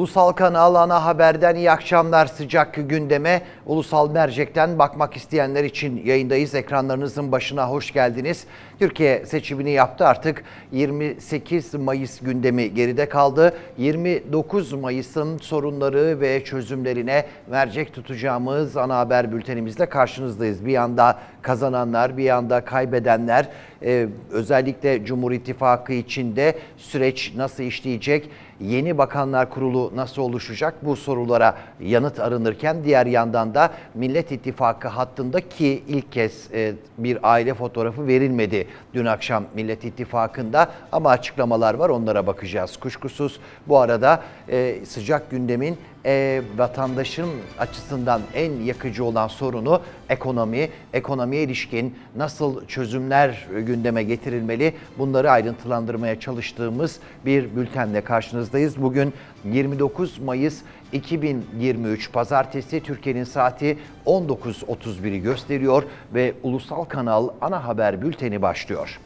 Ulusal Kanal Ana Haber'den iyi akşamlar sıcak gündeme. Ulusal Mercek'ten bakmak isteyenler için yayındayız. Ekranlarınızın başına hoş geldiniz. Türkiye seçimini yaptı artık 28 Mayıs gündemi geride kaldı. 29 Mayıs'ın sorunları ve çözümlerine mercek tutacağımız ana haber bültenimizde karşınızdayız. Bir yanda kazananlar, bir yanda kaybedenler, ee, özellikle Cumhur İttifakı içinde süreç nasıl işleyecek? yeni bakanlar kurulu nasıl oluşacak bu sorulara yanıt arınırken diğer yandan da Millet İttifakı hattında ki ilk kez e, bir aile fotoğrafı verilmedi dün akşam Millet İttifakı'nda ama açıklamalar var onlara bakacağız kuşkusuz. Bu arada e, sıcak gündemin e, vatandaşın açısından en yakıcı olan sorunu ekonomi, ekonomiye ilişkin nasıl çözümler gündeme getirilmeli bunları ayrıntılandırmaya çalıştığımız bir bültenle karşınızdayız. Bugün 29 Mayıs 2023 Pazartesi Türkiye'nin saati 19.31'i gösteriyor ve Ulusal Kanal ana haber bülteni başlıyor.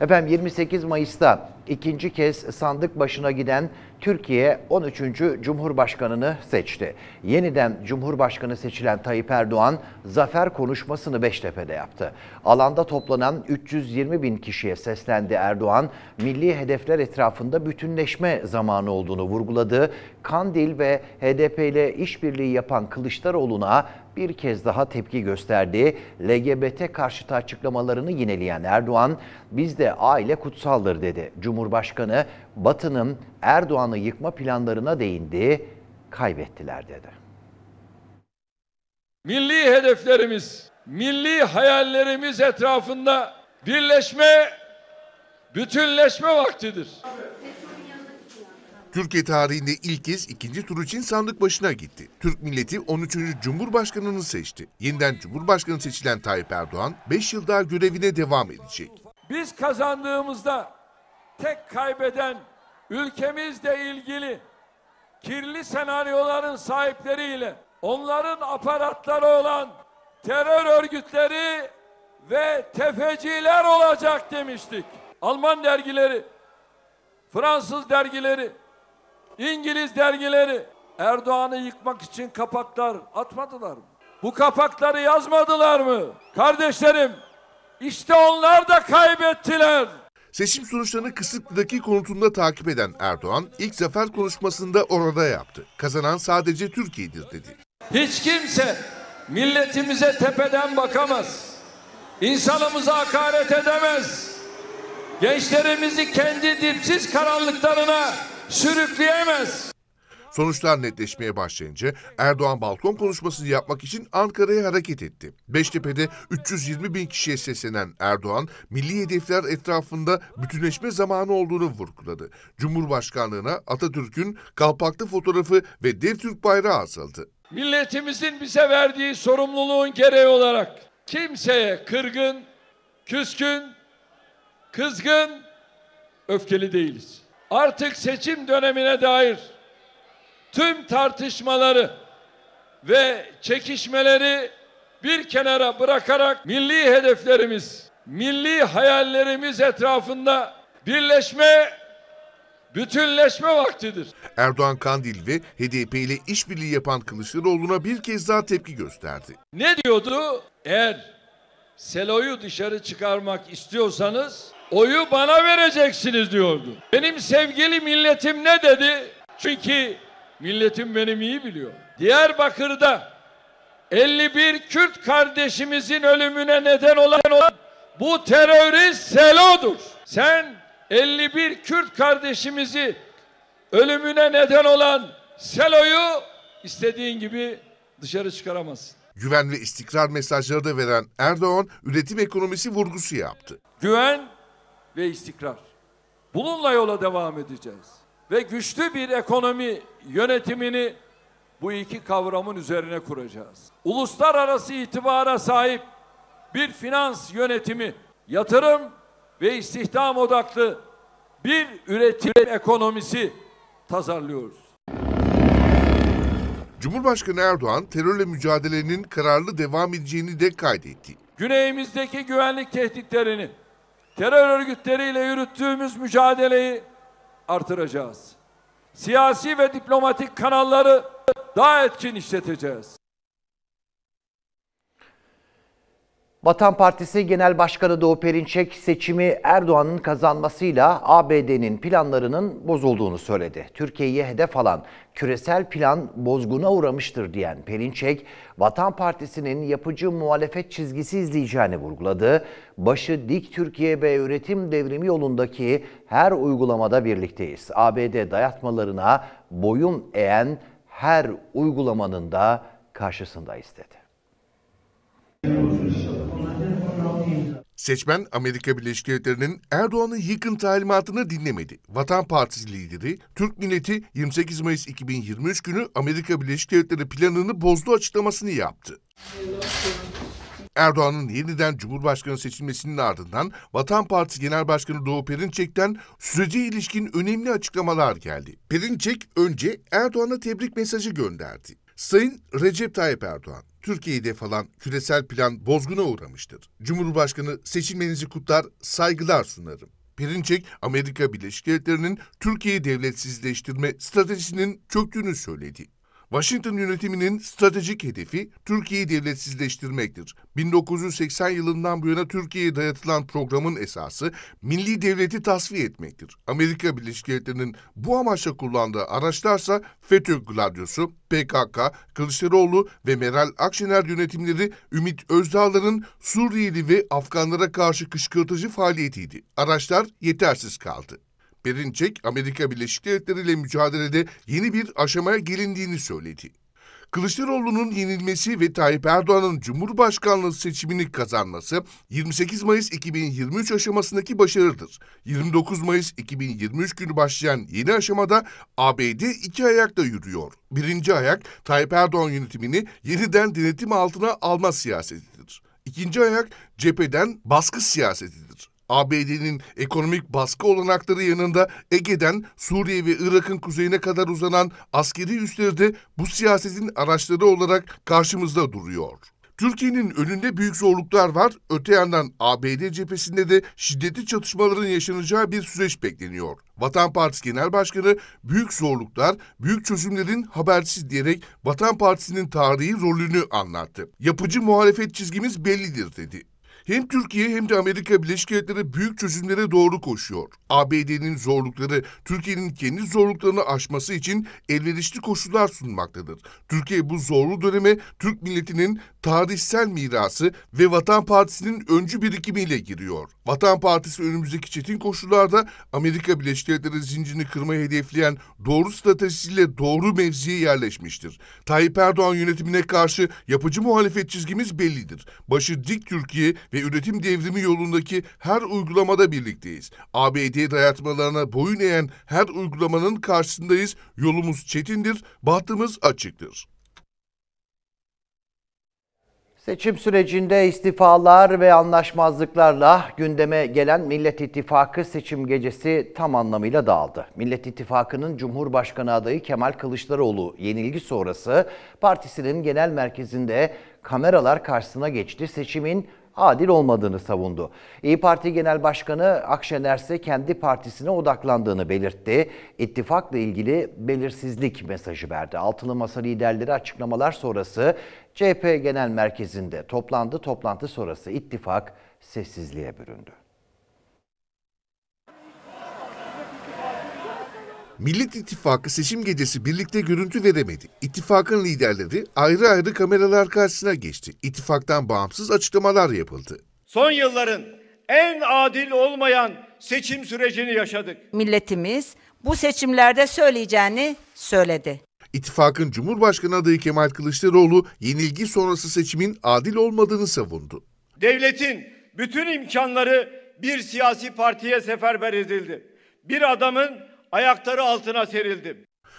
Efendim 28 Mayıs'ta ikinci kez sandık başına giden Türkiye 13. Cumhurbaşkanını seçti. Yeniden Cumhurbaşkanı seçilen Tayyip Erdoğan zafer konuşmasını Beştepe'de yaptı. Alanda toplanan 320 bin kişiye seslendi Erdoğan. Milli hedefler etrafında bütünleşme zamanı olduğunu vurguladı. Kandil ve HDP ile işbirliği yapan Kılıçdaroğlu'na bir kez daha tepki gösterdi. LGBT karşıtı açıklamalarını yineleyen Erdoğan, bizde aile kutsaldır dedi. Cumhurbaşkanı, Batı'nın Erdoğan'ı yıkma planlarına değindi, kaybettiler dedi. Milli hedeflerimiz, milli hayallerimiz etrafında birleşme, bütünleşme vaktidir. Türkiye tarihinde ilk kez ikinci tur için sandık başına gitti. Türk milleti 13. Cumhurbaşkanını seçti. Yeniden Cumhurbaşkanı seçilen Tayyip Erdoğan 5 yıl daha görevine devam edecek. Biz kazandığımızda tek kaybeden ülkemizle ilgili kirli senaryoların sahipleriyle onların aparatları olan terör örgütleri ve tefeciler olacak demiştik. Alman dergileri, Fransız dergileri, İngiliz dergileri Erdoğan'ı yıkmak için kapaklar atmadılar mı? Bu kapakları yazmadılar mı? Kardeşlerim işte onlar da kaybettiler. Seçim sonuçlarını Kısıklı'daki konutunda takip eden Erdoğan ilk zafer konuşmasında orada yaptı. Kazanan sadece Türkiye'dir dedi. Hiç kimse milletimize tepeden bakamaz. İnsanımıza hakaret edemez. Gençlerimizi kendi dipsiz karanlıklarına sürükleyemez. Sonuçlar netleşmeye başlayınca Erdoğan balkon konuşmasını yapmak için Ankara'ya hareket etti. Beştepe'de 320 bin kişiye seslenen Erdoğan, milli hedefler etrafında bütünleşme zamanı olduğunu vurguladı. Cumhurbaşkanlığına Atatürk'ün kalpaklı fotoğrafı ve dev Türk bayrağı asıldı. Milletimizin bize verdiği sorumluluğun gereği olarak kimseye kırgın, küskün, kızgın, öfkeli değiliz artık seçim dönemine dair tüm tartışmaları ve çekişmeleri bir kenara bırakarak milli hedeflerimiz, milli hayallerimiz etrafında birleşme, bütünleşme vaktidir. Erdoğan Kandil ve HDP ile işbirliği yapan Kılıçdaroğlu'na bir kez daha tepki gösterdi. Ne diyordu? Eğer Selo'yu dışarı çıkarmak istiyorsanız oyu bana vereceksiniz diyordu. Benim sevgili milletim ne dedi? Çünkü milletim benim iyi biliyor. Diyarbakır'da 51 Kürt kardeşimizin ölümüne neden olan bu terörist Selo'dur. Sen 51 Kürt kardeşimizi ölümüne neden olan Selo'yu istediğin gibi dışarı çıkaramazsın. Güven ve istikrar mesajları da veren Erdoğan üretim ekonomisi vurgusu yaptı. Güven ve istikrar. Bununla yola devam edeceğiz. Ve güçlü bir ekonomi yönetimini bu iki kavramın üzerine kuracağız. Uluslararası itibara sahip bir finans yönetimi, yatırım ve istihdam odaklı bir üretim ekonomisi tasarlıyoruz. Cumhurbaşkanı Erdoğan terörle mücadelenin kararlı devam edeceğini de kaydetti. Güneyimizdeki güvenlik tehditlerini terör örgütleriyle yürüttüğümüz mücadeleyi artıracağız. Siyasi ve diplomatik kanalları daha etkin işleteceğiz. Vatan Partisi Genel Başkanı Doğu Perinçek seçimi Erdoğan'ın kazanmasıyla ABD'nin planlarının bozulduğunu söyledi. Türkiye'yi hedef alan küresel plan bozguna uğramıştır diyen Perinçek, Vatan Partisi'nin yapıcı muhalefet çizgisi izleyeceğini vurguladı. Başı dik Türkiye ve üretim devrimi yolundaki her uygulamada birlikteyiz. ABD dayatmalarına boyun eğen her uygulamanın da karşısındayız dedi. Seçmen Amerika Birleşik Devletleri'nin Erdoğan'ın yıkın talimatını dinlemedi. Vatan Partisi lideri, Türk milleti 28 Mayıs 2023 günü Amerika Birleşik Devletleri planını bozdu açıklamasını yaptı. Erdoğan'ın yeniden Cumhurbaşkanı seçilmesinin ardından Vatan Partisi Genel Başkanı Doğu Perinçek'ten sürece ilişkin önemli açıklamalar geldi. Perinçek önce Erdoğan'a tebrik mesajı gönderdi. Sayın Recep Tayyip Erdoğan, Türkiye'de falan küresel plan bozguna uğramıştır. Cumhurbaşkanı seçilmenizi kutlar, saygılar sunarım. Perinçek, Amerika Birleşik Devletleri'nin Türkiye'yi devletsizleştirme stratejisinin çöktüğünü söyledi. Washington yönetiminin stratejik hedefi Türkiye'yi devletsizleştirmektir. 1980 yılından bu yana Türkiye'ye dayatılan programın esası milli devleti tasfiye etmektir. Amerika Birleşik Devletleri'nin bu amaçla kullandığı araçlarsa FETÖ gladyosu, PKK, Kılıçdaroğlu ve Meral Akşener yönetimleri Ümit Özdağlar'ın Suriyeli ve Afganlara karşı kışkırtıcı faaliyetiydi. Araçlar yetersiz kaldı. Perinçek, Amerika Birleşik Devletleri ile mücadelede yeni bir aşamaya gelindiğini söyledi. Kılıçdaroğlu'nun yenilmesi ve Tayyip Erdoğan'ın Cumhurbaşkanlığı seçimini kazanması 28 Mayıs 2023 aşamasındaki başarıdır. 29 Mayıs 2023 günü başlayan yeni aşamada ABD iki ayakla yürüyor. Birinci ayak Tayyip Erdoğan yönetimini yeniden denetim altına alma siyasetidir. İkinci ayak cepheden baskı siyasetidir. ABD'nin ekonomik baskı olanakları yanında Ege'den Suriye ve Irak'ın kuzeyine kadar uzanan askeri üsleri de bu siyasetin araçları olarak karşımızda duruyor. Türkiye'nin önünde büyük zorluklar var. Öte yandan ABD cephesinde de şiddetli çatışmaların yaşanacağı bir süreç bekleniyor. Vatan Partisi Genel Başkanı büyük zorluklar, büyük çözümlerin habersiz diyerek Vatan Partisi'nin tarihi rolünü anlattı. Yapıcı muhalefet çizgimiz bellidir dedi. Hem Türkiye hem de Amerika Birleşik Devletleri büyük çözümlere doğru koşuyor. ABD'nin zorlukları Türkiye'nin kendi zorluklarını aşması için elverişli koşullar sunmaktadır. Türkiye bu zorlu döneme Türk milletinin tarihsel mirası ve Vatan Partisi'nin öncü birikimiyle giriyor. Vatan Partisi önümüzdeki çetin koşullarda Amerika Birleşik Devletleri zincirini kırmayı hedefleyen doğru stratejisiyle doğru mevziye yerleşmiştir. Tayyip Erdoğan yönetimine karşı yapıcı muhalefet çizgimiz bellidir. Başı dik Türkiye ve üretim devrimi yolundaki her uygulamada birlikteyiz. ABD dayatmalarına boyun eğen her uygulamanın karşısındayız. Yolumuz çetindir, bahtımız açıktır. Seçim sürecinde istifalar ve anlaşmazlıklarla gündeme gelen Millet İttifakı seçim gecesi tam anlamıyla dağıldı. Millet İttifakı'nın Cumhurbaşkanı adayı Kemal Kılıçdaroğlu yenilgi sonrası partisinin genel merkezinde kameralar karşısına geçti. Seçimin adil olmadığını savundu. İyi Parti Genel Başkanı Akşener ise kendi partisine odaklandığını belirtti. İttifakla ilgili belirsizlik mesajı verdi. Altılı Masa liderleri açıklamalar sonrası CHP Genel Merkezi'nde toplandı. Toplantı sonrası ittifak sessizliğe büründü. Millet İttifakı seçim gecesi birlikte görüntü veremedi. İttifakın liderleri ayrı ayrı kameralar karşısına geçti. İttifaktan bağımsız açıklamalar yapıldı. Son yılların en adil olmayan seçim sürecini yaşadık. Milletimiz bu seçimlerde söyleyeceğini söyledi. İttifakın Cumhurbaşkanı adayı Kemal Kılıçdaroğlu yenilgi sonrası seçimin adil olmadığını savundu. Devletin bütün imkanları bir siyasi partiye seferber edildi. Bir adamın ayakları altına serildim.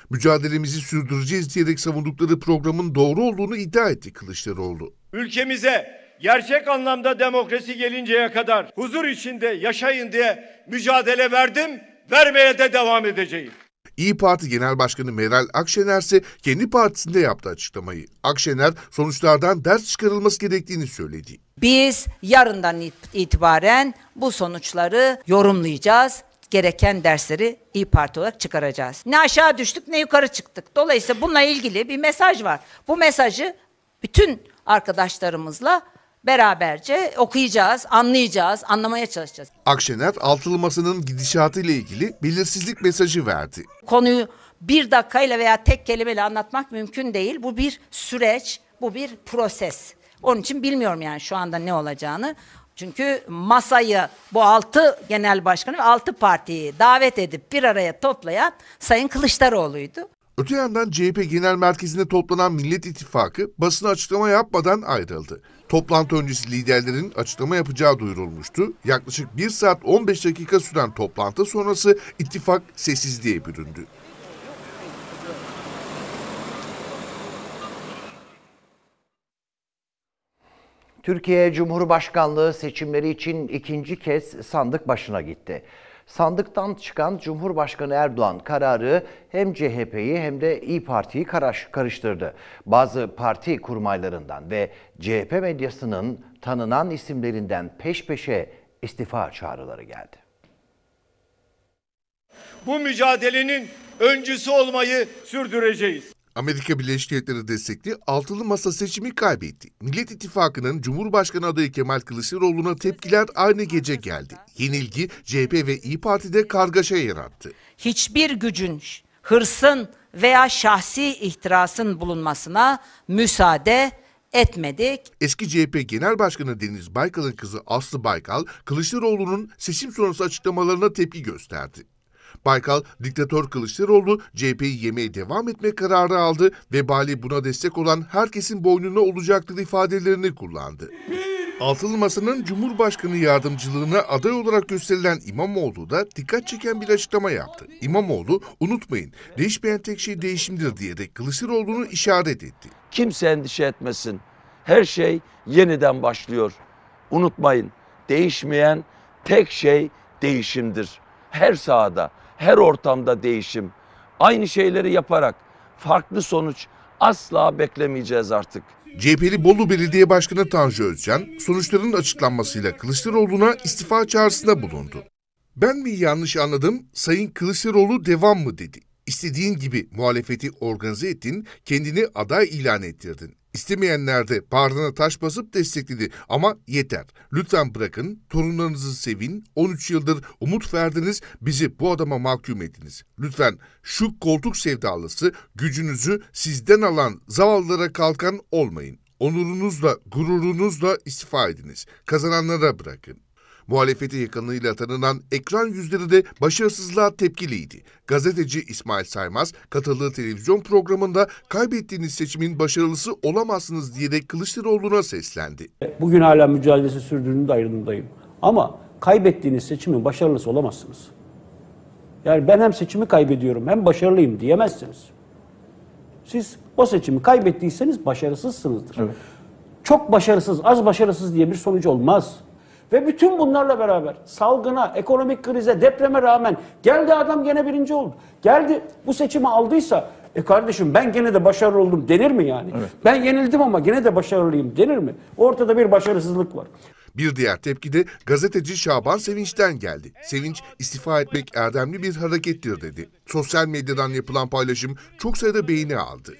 Mücadelemizi sürdüreceğiz diyerek savundukları programın doğru olduğunu iddia etti Kılıçdaroğlu. Ülkemize gerçek anlamda demokrasi gelinceye kadar huzur içinde yaşayın diye mücadele verdim, vermeye de devam edeceğim. İyi Parti Genel Başkanı Meral Akşener ise kendi partisinde yaptı açıklamayı. Akşener sonuçlardan ders çıkarılması gerektiğini söyledi. Biz yarından itibaren bu sonuçları yorumlayacağız, gereken dersleri İyi Parti olarak çıkaracağız. Ne aşağı düştük ne yukarı çıktık. Dolayısıyla bununla ilgili bir mesaj var. Bu mesajı bütün arkadaşlarımızla beraberce okuyacağız, anlayacağız, anlamaya çalışacağız. Akşener altılı masanın gidişatı ile ilgili belirsizlik mesajı verdi. Konuyu bir dakikayla veya tek kelimeyle anlatmak mümkün değil. Bu bir süreç, bu bir proses. Onun için bilmiyorum yani şu anda ne olacağını. Çünkü masayı bu altı genel başkanı ve altı partiyi davet edip bir araya toplayan Sayın Kılıçdaroğlu'ydu. Öte yandan CHP Genel Merkezi'nde toplanan Millet İttifakı basına açıklama yapmadan ayrıldı. Toplantı öncesi liderlerin açıklama yapacağı duyurulmuştu. Yaklaşık 1 saat 15 dakika süren toplantı sonrası ittifak sessizliğe büründü. Türkiye Cumhurbaşkanlığı seçimleri için ikinci kez sandık başına gitti. Sandıktan çıkan Cumhurbaşkanı Erdoğan kararı hem CHP'yi hem de İyi Parti'yi karıştırdı. Bazı parti kurmaylarından ve CHP medyasının tanınan isimlerinden peş peşe istifa çağrıları geldi. Bu mücadelenin öncüsü olmayı sürdüreceğiz. Amerika Birleşik Devletleri destekli altılı masa seçimi kaybetti. Millet İttifakı'nın Cumhurbaşkanı adayı Kemal Kılıçdaroğlu'na tepkiler aynı gece geldi. Yenilgi CHP ve İyi Parti'de kargaşa yarattı. Hiçbir gücün, hırsın veya şahsi ihtirasın bulunmasına müsaade etmedik. Eski CHP Genel Başkanı Deniz Baykal'ın kızı Aslı Baykal, Kılıçdaroğlu'nun seçim sonrası açıklamalarına tepki gösterdi. Baykal, diktatör Kılıçdaroğlu CHP'yi yemeye devam etme kararı aldı ve Bali buna destek olan herkesin boynuna olacaktır ifadelerini kullandı. Altılı Masa'nın Cumhurbaşkanı yardımcılığına aday olarak gösterilen İmamoğlu da dikkat çeken bir açıklama yaptı. İmamoğlu unutmayın değişmeyen tek şey değişimdir diyerek Kılıçdaroğlu'nu işaret etti. Kimse endişe etmesin. Her şey yeniden başlıyor. Unutmayın değişmeyen tek şey değişimdir. Her sahada her ortamda değişim. Aynı şeyleri yaparak farklı sonuç asla beklemeyeceğiz artık. CHP'li Bolu Belediye Başkanı Tanju Özcan sonuçların açıklanmasıyla Kılıçdaroğlu'na istifa çağrısında bulundu. Ben mi yanlış anladım? Sayın Kılıçdaroğlu devam mı dedi. İstediğin gibi muhalefeti organize ettin, kendini aday ilan ettirdin. İstemeyenler de pardına taş basıp destekledi ama yeter. Lütfen bırakın, torunlarınızı sevin, 13 yıldır umut verdiniz, bizi bu adama mahkum ettiniz. Lütfen şu koltuk sevdalısı gücünüzü sizden alan zavallılara kalkan olmayın. Onurunuzla, gururunuzla istifa ediniz. Kazananlara bırakın. Muhalefete yakınlığıyla tanınan ekran yüzleri de başarısızlığa tepkiliydi. Gazeteci İsmail Saymaz katıldığı televizyon programında kaybettiğiniz seçimin başarılısı olamazsınız diyerek Kılıçdaroğlu'na seslendi. Bugün hala mücadelesi sürdüğünü de ayrımındayım. Ama kaybettiğiniz seçimin başarılısı olamazsınız. Yani ben hem seçimi kaybediyorum hem başarılıyım diyemezsiniz. Siz o seçimi kaybettiyseniz başarısızsınızdır. Evet. Çok başarısız, az başarısız diye bir sonuç olmaz. Ve bütün bunlarla beraber salgına, ekonomik krize, depreme rağmen geldi adam gene birinci oldu. Geldi bu seçimi aldıysa e kardeşim ben gene de başarılı oldum denir mi yani? Evet. Ben yenildim ama gene de başarılıyım denir mi? Ortada bir başarısızlık var. Bir diğer tepki de gazeteci Şaban Sevinç'ten geldi. Sevinç istifa etmek erdemli bir harekettir dedi. Sosyal medyadan yapılan paylaşım çok sayıda beğeni aldı.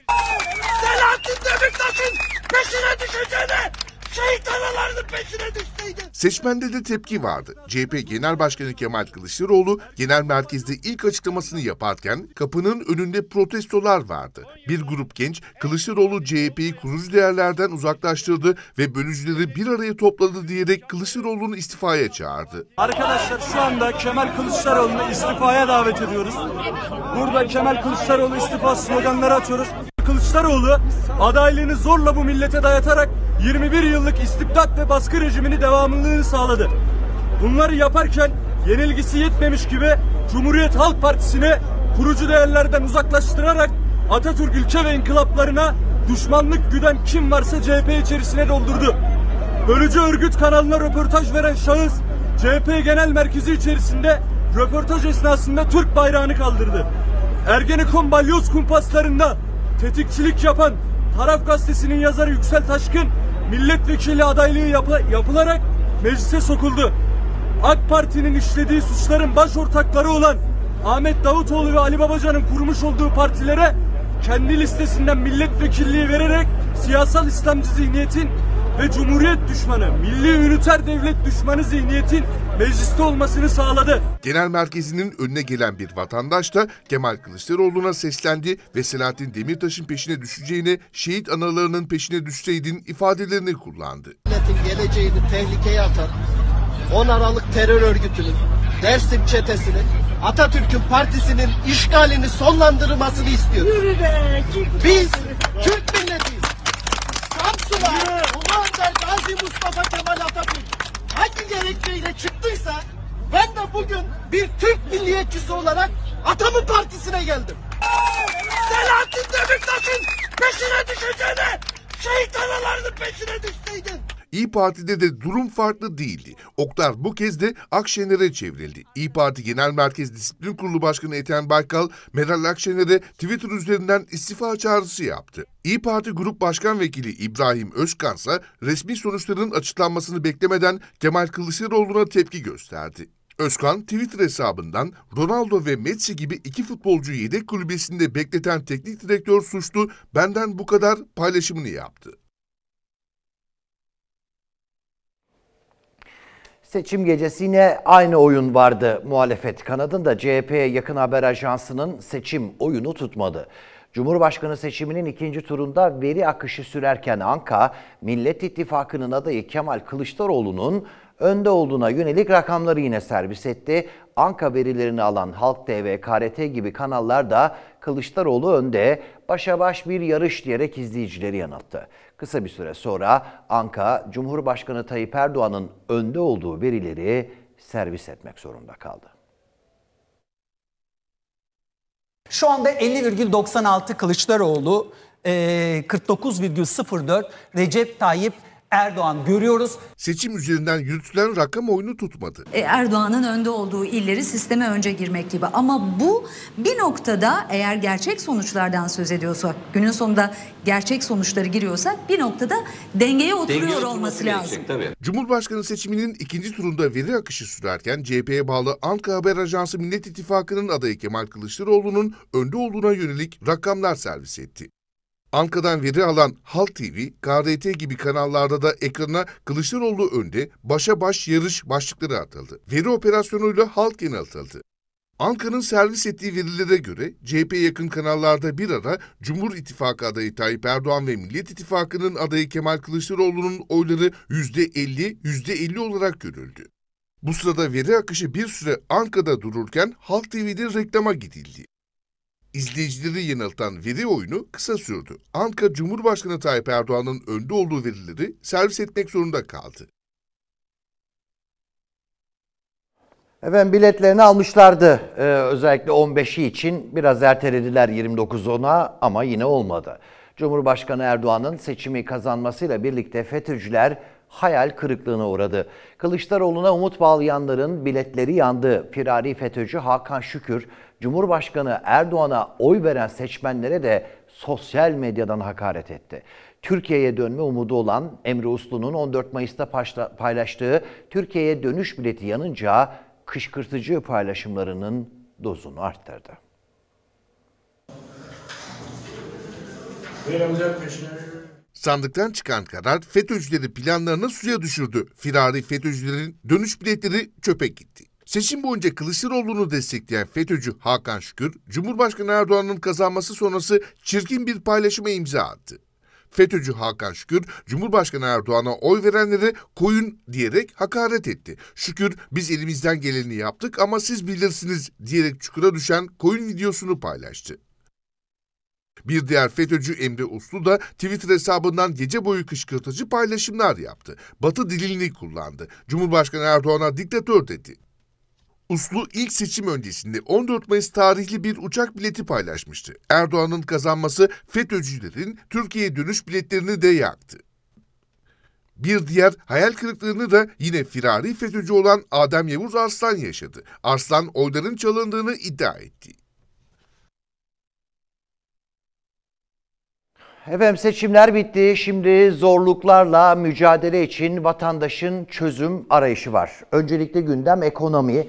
Selahattin Demirtaş'ın peşine düşeceğine şehit peşine düşseydi. Seçmende de tepki vardı. CHP Genel Başkanı Kemal Kılıçdaroğlu genel merkezde ilk açıklamasını yaparken kapının önünde protestolar vardı. Bir grup genç Kılıçdaroğlu CHP'yi kurucu değerlerden uzaklaştırdı ve bölücüleri bir araya topladı diyerek Kılıçdaroğlu'nu istifaya çağırdı. Arkadaşlar şu anda Kemal Kılıçdaroğlu'nu istifaya davet ediyoruz. Burada Kemal Kılıçdaroğlu istifa sloganları atıyoruz. Kılıçdaroğlu adaylığını zorla bu millete dayatarak 21 yıllık istibdat ve baskı rejimini devamlılığını sağladı. Bunları yaparken yenilgisi yetmemiş gibi Cumhuriyet Halk Partisi'ne kurucu değerlerden uzaklaştırarak Atatürk ülke ve inkılaplarına düşmanlık güden kim varsa CHP içerisine doldurdu. Bölücü örgüt kanalına röportaj veren şahıs CHP genel merkezi içerisinde röportaj esnasında Türk bayrağını kaldırdı. Ergenekon balyoz kumpaslarında tetikçilik yapan Taraf Gazetesi'nin yazarı Yüksel Taşkın milletvekili adaylığı yapı yapılarak meclise sokuldu. AK Parti'nin işlediği suçların baş ortakları olan Ahmet Davutoğlu ve Ali Babacan'ın kurmuş olduğu partilere kendi listesinden milletvekilliği vererek siyasal İslamcı zihniyetin ve cumhuriyet düşmanı, milli üniter devlet düşmanı zihniyetin mecliste olmasını sağladı. Genel merkezinin önüne gelen bir vatandaş da Kemal Kılıçdaroğlu'na seslendi ve Selahattin Demirtaş'ın peşine düşeceğine, şehit analarının peşine düşseydin ifadelerini kullandı. Milletin geleceğini tehlikeye atan 10 Aralık terör örgütünün, Dersim çetesinin, Atatürk'ün partisinin işgalini sonlandırmasını istiyoruz. Biz Türk milletiyiz. Samsun'a lider Gazi Mustafa Kemal Atatürk hangi gerekçeyle çıktıysa ben de bugün bir Türk milliyetçisi olarak Atamın Partisi'ne geldim. Selahattin Demirtaş'ın peşine düşeceğine şehit analarının peşine düşseydin. İyi Parti'de de durum farklı değildi. Oktar bu kez de Akşener'e çevrildi. İyi Parti Genel Merkez Disiplin Kurulu Başkanı Ethem Baykal, Meral Akşener'e Twitter üzerinden istifa çağrısı yaptı. İyi Parti Grup Başkan Vekili İbrahim Özkan ise resmi sonuçların açıklanmasını beklemeden Kemal Kılıçdaroğlu'na tepki gösterdi. Özkan Twitter hesabından Ronaldo ve Messi gibi iki futbolcu yedek kulübesinde bekleten teknik direktör suçlu benden bu kadar paylaşımını yaptı. Seçim gecesi yine aynı oyun vardı muhalefet kanadında. CHP'ye yakın haber ajansının seçim oyunu tutmadı. Cumhurbaşkanı seçiminin ikinci turunda veri akışı sürerken Anka, Millet İttifakı'nın adayı Kemal Kılıçdaroğlu'nun önde olduğuna yönelik rakamları yine servis etti. Anka verilerini alan Halk TV, KRT gibi kanallar da Kılıçdaroğlu önde, başa baş bir yarış diyerek izleyicileri yanılttı. Kısa bir süre sonra Anka, Cumhurbaşkanı Tayyip Erdoğan'ın önde olduğu verileri servis etmek zorunda kaldı. Şu anda 50,96 Kılıçdaroğlu, 49,04 Recep Tayyip Erdoğan görüyoruz. Seçim üzerinden yürütülen rakam oyunu tutmadı. E, Erdoğan'ın önde olduğu illeri sisteme önce girmek gibi ama bu bir noktada eğer gerçek sonuçlardan söz ediyorsak günün sonunda gerçek sonuçları giriyorsa bir noktada dengeye oturuyor Denge olması lazım. Gelecek, tabii. Cumhurbaşkanı seçiminin ikinci turunda veri akışı sürerken CHP'ye bağlı Anka Haber Ajansı Millet İttifakı'nın adayı Kemal Kılıçdaroğlu'nun önde olduğuna yönelik rakamlar servis etti. Ankara'dan veri alan Halk TV, KRT gibi kanallarda da ekrana Kılıçdaroğlu önde başa baş yarış başlıkları atıldı. Veri operasyonuyla halk Atıldı. Ankara'nın servis ettiği verilere göre CHP yakın kanallarda bir ara Cumhur İttifakı adayı Tayyip Erdoğan ve Millet İttifakı'nın adayı Kemal Kılıçdaroğlu'nun oyları %50, %50 olarak görüldü. Bu sırada veri akışı bir süre Ankara'da dururken Halk TV'de reklama gidildi. İzleyicileri yanıltan veri oyunu kısa sürdü. Anka Cumhurbaşkanı Tayyip Erdoğan'ın önde olduğu verileri servis etmek zorunda kaldı. Efendim biletlerini almışlardı ee, özellikle 15'i için biraz ertelediler 29'una ama yine olmadı. Cumhurbaşkanı Erdoğan'ın seçimi kazanmasıyla birlikte FETÖ'cüler hayal kırıklığına uğradı. Kılıçdaroğlu'na umut bağlayanların biletleri yandı. Firari FETÖ'cü Hakan Şükür, Cumhurbaşkanı Erdoğan'a oy veren seçmenlere de sosyal medyadan hakaret etti. Türkiye'ye dönme umudu olan Emre Uslu'nun 14 Mayıs'ta paylaştığı Türkiye'ye dönüş bileti yanınca kışkırtıcı paylaşımlarının dozunu arttırdı. Beyler sandıktan çıkan karar FETÖ'cüleri planlarını suya düşürdü. Firari FETÖ'cülerin dönüş biletleri çöpe gitti. Seçim boyunca Kılıçdaroğlu'nu destekleyen FETÖ'cü Hakan Şükür, Cumhurbaşkanı Erdoğan'ın kazanması sonrası çirkin bir paylaşıma imza attı. FETÖ'cü Hakan Şükür, Cumhurbaşkanı Erdoğan'a oy verenlere koyun diyerek hakaret etti. Şükür biz elimizden geleni yaptık ama siz bilirsiniz diyerek çukura düşen koyun videosunu paylaştı. Bir diğer FETÖ'cü Emre Uslu da Twitter hesabından gece boyu kışkırtıcı paylaşımlar yaptı. Batı dilini kullandı. Cumhurbaşkanı Erdoğan'a diktatör dedi. Uslu ilk seçim öncesinde 14 Mayıs tarihli bir uçak bileti paylaşmıştı. Erdoğan'ın kazanması FETÖ'cülerin Türkiye'ye dönüş biletlerini de yaktı. Bir diğer hayal kırıklığını da yine firari FETÖ'cü olan Adem Yavuz Arslan yaşadı. Arslan oyların çalındığını iddia etti. Efendim seçimler bitti. Şimdi zorluklarla mücadele için vatandaşın çözüm arayışı var. Öncelikle gündem ekonomi.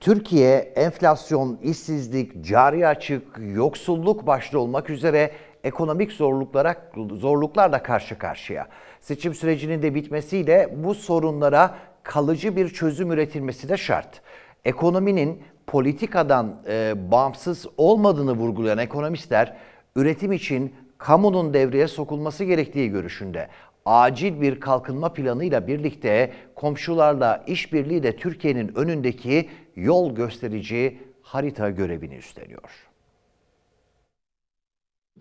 Türkiye enflasyon, işsizlik, cari açık, yoksulluk başta olmak üzere ekonomik zorluklara zorluklarla karşı karşıya. Seçim sürecinin de bitmesiyle bu sorunlara kalıcı bir çözüm üretilmesi de şart. Ekonominin politikadan e, bağımsız olmadığını vurgulayan ekonomistler üretim için kamunun devreye sokulması gerektiği görüşünde acil bir kalkınma planıyla birlikte komşularla işbirliği de Türkiye'nin önündeki yol gösterici harita görevini üstleniyor.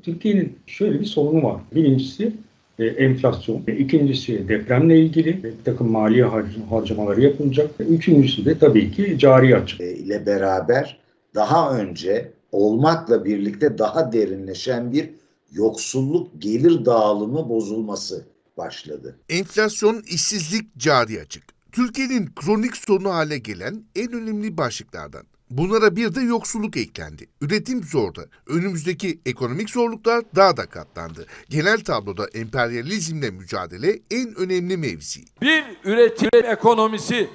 Türkiye'nin şöyle bir sorunu var. Birincisi e, enflasyon. E, ikincisi depremle ilgili bir takım mali har- harcamaları yapılacak. E, üçüncüsü de tabii ki cari açık. E, ile beraber daha önce olmakla birlikte daha derinleşen bir yoksulluk gelir dağılımı bozulması başladı. Enflasyon, işsizlik cari açık. Türkiye'nin kronik sorunu hale gelen en önemli başlıklardan. Bunlara bir de yoksulluk eklendi. Üretim zordu. Önümüzdeki ekonomik zorluklar daha da katlandı. Genel tabloda emperyalizmle mücadele en önemli mevzi. Bir üretim ekonomisi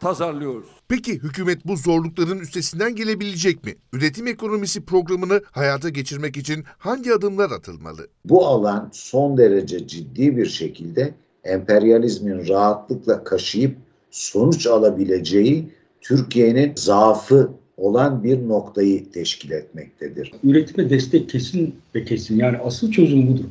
tasarlıyoruz. Peki hükümet bu zorlukların üstesinden gelebilecek mi? Üretim ekonomisi programını hayata geçirmek için hangi adımlar atılmalı? Bu alan son derece ciddi bir şekilde emperyalizmin rahatlıkla kaşıyıp sonuç alabileceği Türkiye'nin zaafı olan bir noktayı teşkil etmektedir. Üretime destek kesin ve kesin yani asıl çözüm budur.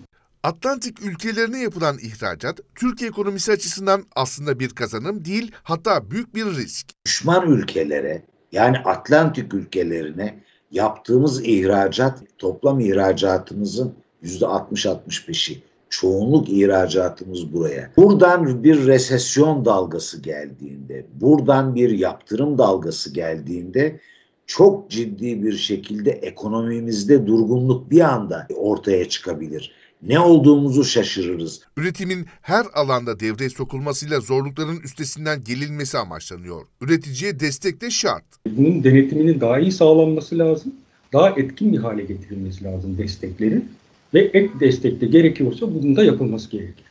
Atlantik ülkelerine yapılan ihracat, Türkiye ekonomisi açısından aslında bir kazanım değil, hatta büyük bir risk. Düşman ülkelere, yani Atlantik ülkelerine yaptığımız ihracat, toplam ihracatımızın %60-65'i çoğunluk ihracatımız buraya. Buradan bir resesyon dalgası geldiğinde, buradan bir yaptırım dalgası geldiğinde çok ciddi bir şekilde ekonomimizde durgunluk bir anda ortaya çıkabilir ne olduğumuzu şaşırırız. Üretimin her alanda devreye sokulmasıyla zorlukların üstesinden gelinmesi amaçlanıyor. Üreticiye destek de şart. Bunun denetiminin daha iyi sağlanması lazım. Daha etkin bir hale getirilmesi lazım desteklerin. Ve ek destek de gerekiyorsa bunun da yapılması gerekir.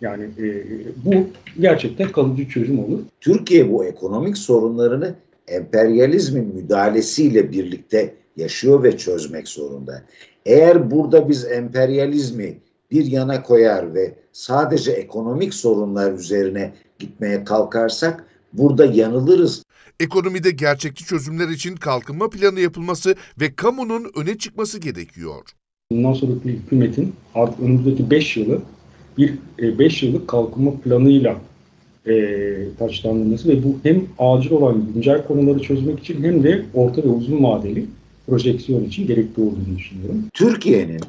Yani e, bu gerçekten kalıcı çözüm olur. Türkiye bu ekonomik sorunlarını emperyalizmin müdahalesiyle birlikte yaşıyor ve çözmek zorunda. Eğer burada biz emperyalizmi bir yana koyar ve sadece ekonomik sorunlar üzerine gitmeye kalkarsak burada yanılırız. Ekonomide gerçekçi çözümler için kalkınma planı yapılması ve kamunun öne çıkması gerekiyor. Bundan sonraki hükümetin artık önümüzdeki 5 yılı bir 5 e, yıllık kalkınma planıyla e, taçlandırması ve bu hem acil olan güncel konuları çözmek için hem de orta ve uzun vadeli projeksiyon için gerekli olduğunu düşünüyorum. Türkiye'nin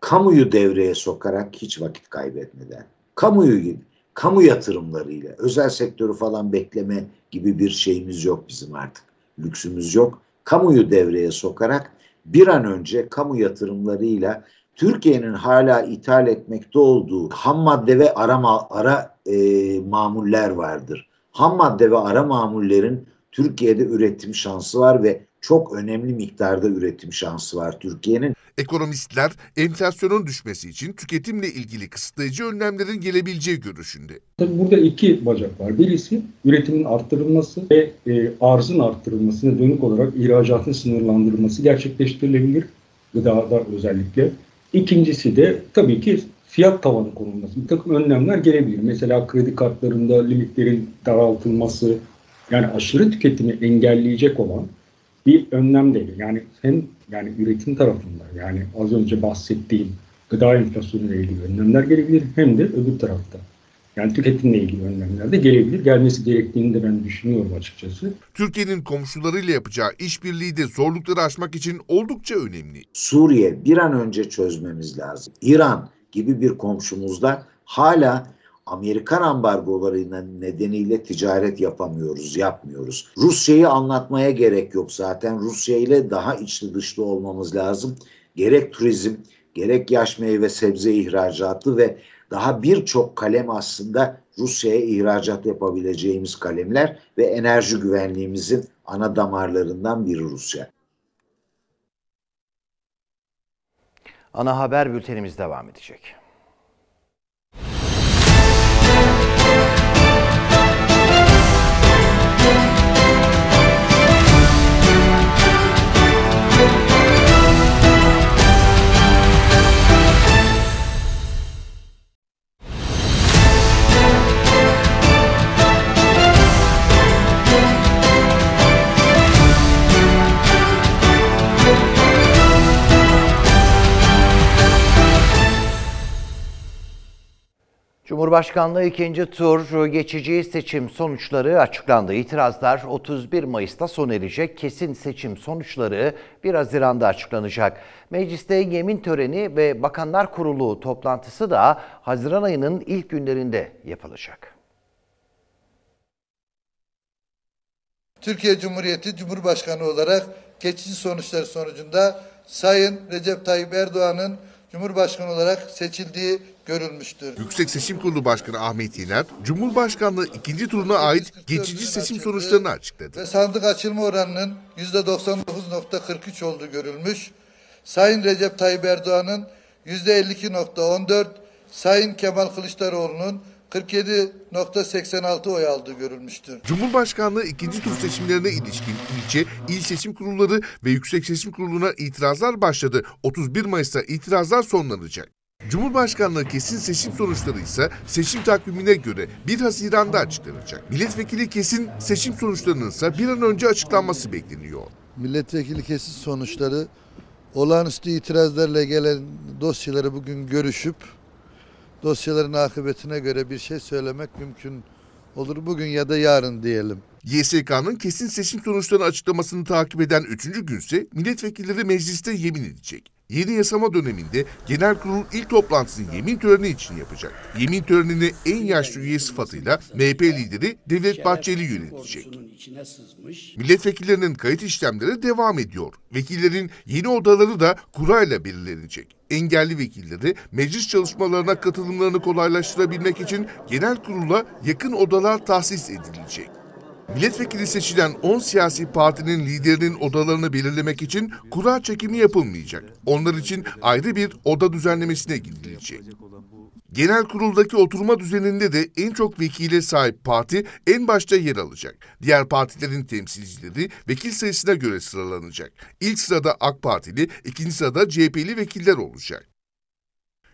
kamuyu devreye sokarak hiç vakit kaybetmeden, kamuyu gibi kamu yatırımlarıyla, özel sektörü falan bekleme gibi bir şeyimiz yok bizim artık. Lüksümüz yok. Kamuyu devreye sokarak bir an önce kamu yatırımlarıyla Türkiye'nin hala ithal etmekte olduğu ham madde ve ara, ma ara e, mamuller vardır. Ham madde ve ara mamullerin Türkiye'de üretim şansı var ve çok önemli miktarda üretim şansı var Türkiye'nin. Ekonomistler enflasyonun düşmesi için tüketimle ilgili kısıtlayıcı önlemlerin gelebileceği görüşünde. Tabii burada iki bacak var. Birisi üretimin arttırılması ve e, arzın arttırılmasına dönük olarak ihracatın sınırlandırılması gerçekleştirilebilir gıdada özellikle. İkincisi de tabii ki fiyat tavanı konulması. Bir takım önlemler gelebilir. Mesela kredi kartlarında limitlerin daraltılması, yani aşırı tüketimi engelleyecek olan bir önlem değil. Yani hem yani üretim tarafında yani az önce bahsettiğim gıda ile ilgili önlemler gelebilir hem de öbür tarafta yani tüketimle ilgili önlemler de gelebilir. Gelmesi gerektiğini de ben düşünüyorum açıkçası. Türkiye'nin komşularıyla yapacağı işbirliği de zorlukları aşmak için oldukça önemli. Suriye bir an önce çözmemiz lazım. İran gibi bir komşumuzda hala Amerikan ambargoları nedeniyle ticaret yapamıyoruz, yapmıyoruz. Rusya'yı anlatmaya gerek yok zaten. Rusya ile daha içli dışlı olmamız lazım. Gerek turizm, gerek yaş meyve sebze ihracatı ve daha birçok kalem aslında Rusya'ya ihracat yapabileceğimiz kalemler ve enerji güvenliğimizin ana damarlarından biri Rusya. Ana haber bültenimiz devam edecek. Cumhurbaşkanlığı ikinci tur geçici seçim sonuçları açıklandı. İtirazlar 31 Mayıs'ta son erecek. Kesin seçim sonuçları 1 Haziran'da açıklanacak. Mecliste yemin töreni ve Bakanlar Kurulu toplantısı da Haziran ayının ilk günlerinde yapılacak. Türkiye Cumhuriyeti Cumhurbaşkanı olarak geçici sonuçlar sonucunda Sayın Recep Tayyip Erdoğan'ın Cumhurbaşkanı olarak seçildiği görülmüştür. Yüksek Seçim Kurulu Başkanı Ahmet İner, Cumhurbaşkanlığı ikinci turuna ait geçici seçim sonuçlarını açıkladı. Ve sandık açılma oranının %99.43 olduğu görülmüş. Sayın Recep Tayyip Erdoğan'ın %52.14, Sayın Kemal Kılıçdaroğlu'nun 47.86 oy aldı görülmüştür. Cumhurbaşkanlığı ikinci tur seçimlerine ilişkin ilçe, il seçim kurulları ve Yüksek Seçim Kurulu'na itirazlar başladı. 31 Mayıs'ta itirazlar sonlanacak. Cumhurbaşkanlığı kesin seçim sonuçları ise seçim takvimine göre 1 Haziran'da açıklanacak. Milletvekili kesin seçim sonuçlarının ise bir an önce açıklanması bekleniyor. Milletvekili kesin sonuçları olağanüstü itirazlarla gelen dosyaları bugün görüşüp dosyaların akıbetine göre bir şey söylemek mümkün olur bugün ya da yarın diyelim. YSK'nın kesin seçim sonuçlarını açıklamasını takip eden 3. günse milletvekilleri mecliste yemin edecek. Yeni yasama döneminde genel kurul ilk toplantısını yemin töreni için yapacak. Yemin törenini en yaşlı üye sıfatıyla MHP lideri Devlet Bahçeli yönetecek. Milletvekillerinin kayıt işlemleri devam ediyor. Vekillerin yeni odaları da kurayla belirlenecek. Engelli vekilleri meclis çalışmalarına katılımlarını kolaylaştırabilmek için genel kurula yakın odalar tahsis edilecek. Milletvekili seçilen 10 siyasi partinin liderinin odalarını belirlemek için kura çekimi yapılmayacak. Onlar için ayrı bir oda düzenlemesine gidilecek. Genel kuruldaki oturma düzeninde de en çok vekile sahip parti en başta yer alacak. Diğer partilerin temsilcileri vekil sayısına göre sıralanacak. İlk sırada AK Partili, ikinci sırada CHP'li vekiller olacak.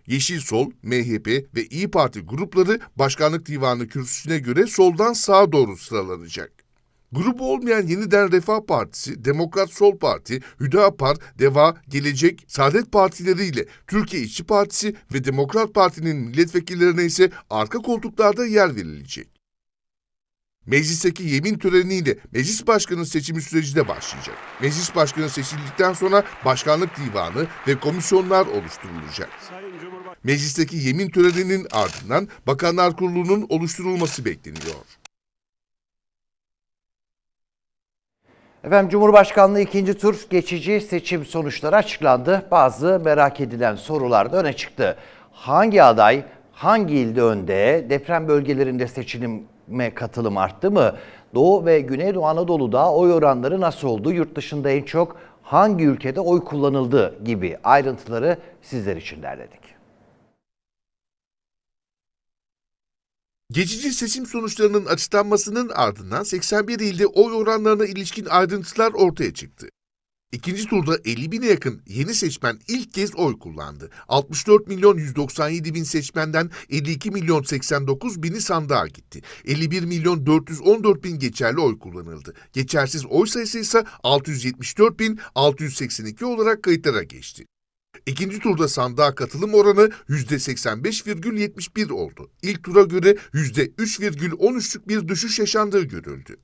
Yeşil Sol, MHP ve İyi Parti grupları başkanlık divanı kürsüsüne göre soldan sağa doğru sıralanacak. Grubu olmayan Yeniden Refah Partisi, Demokrat Sol Parti, Hüdapar, DEVA, Gelecek, Saadet Partileri ile Türkiye İşçi Partisi ve Demokrat Parti'nin milletvekillerine ise arka koltuklarda yer verilecek. Meclisteki yemin töreniyle meclis başkanı seçimi süreci de başlayacak. Meclis başkanı seçildikten sonra başkanlık divanı ve komisyonlar oluşturulacak. Meclisteki yemin töreninin ardından Bakanlar Kurulu'nun oluşturulması bekleniyor. Efendim Cumhurbaşkanlığı ikinci tur geçici seçim sonuçları açıklandı. Bazı merak edilen sorular da öne çıktı. Hangi aday hangi ilde önde? Deprem bölgelerinde seçilime katılım arttı mı? Doğu ve Güneydoğu Anadolu'da oy oranları nasıl oldu? Yurt dışında en çok hangi ülkede oy kullanıldı gibi ayrıntıları sizler için derledik. Geçici seçim sonuçlarının açıklanmasının ardından 81 ilde oy oranlarına ilişkin ayrıntılar ortaya çıktı. İkinci turda 50 bine yakın yeni seçmen ilk kez oy kullandı. 64 milyon 197 bin seçmenden 52 milyon 89 bini sandığa gitti. 51 milyon 414 bin geçerli oy kullanıldı. Geçersiz oy sayısı ise 674 bin 682 olarak kayıtlara geçti. İkinci turda sandığa katılım oranı %85,71 oldu. İlk tura göre %3,13'lük bir düşüş yaşandığı görüldü.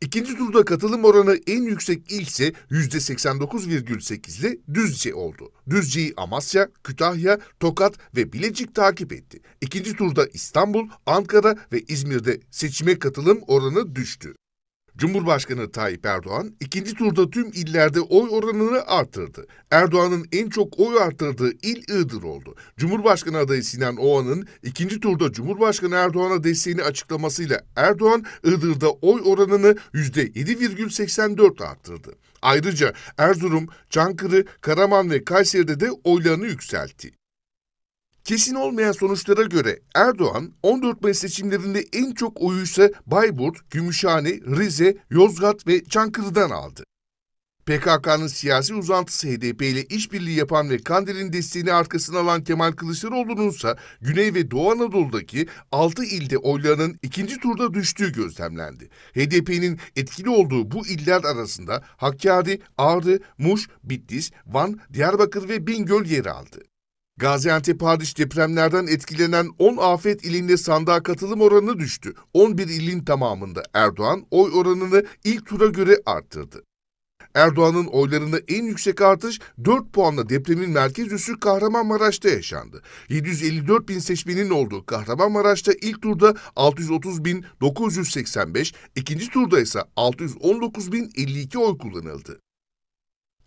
İkinci turda katılım oranı en yüksek il ise %89,8 ile Düzce oldu. Düzce'yi Amasya, Kütahya, Tokat ve Bilecik takip etti. İkinci turda İstanbul, Ankara ve İzmir'de seçime katılım oranı düştü. Cumhurbaşkanı Tayyip Erdoğan ikinci turda tüm illerde oy oranını arttırdı. Erdoğan'ın en çok oy arttırdığı il Iğdır oldu. Cumhurbaşkanı adayı Sinan Oğan'ın ikinci turda Cumhurbaşkanı Erdoğan'a desteğini açıklamasıyla Erdoğan Iğdır'da oy oranını %7,84 arttırdı. Ayrıca Erzurum, Çankırı, Karaman ve Kayseri'de de oylarını yükseltti. Kesin olmayan sonuçlara göre Erdoğan 14 Mayıs seçimlerinde en çok oyu ise Bayburt, Gümüşhane, Rize, Yozgat ve Çankırı'dan aldı. PKK'nın siyasi uzantısı HDP ile işbirliği yapan ve Kandil'in desteğini arkasına alan Kemal Kılıçdaroğlu'nun ise Güney ve Doğu Anadolu'daki 6 ilde oylarının ikinci turda düştüğü gözlemlendi. HDP'nin etkili olduğu bu iller arasında Hakkari, Ağrı, Muş, Bitlis, Van, Diyarbakır ve Bingöl yer aldı. Gaziantep hariç depremlerden etkilenen 10 afet ilinde sandığa katılım oranı düştü. 11 ilin tamamında Erdoğan oy oranını ilk tura göre arttırdı. Erdoğan'ın oylarında en yüksek artış 4 puanla depremin merkez üssü Kahramanmaraş'ta yaşandı. 754 bin seçmenin olduğu Kahramanmaraş'ta ilk turda 630 bin 985, ikinci turda ise 619 bin 52 oy kullanıldı.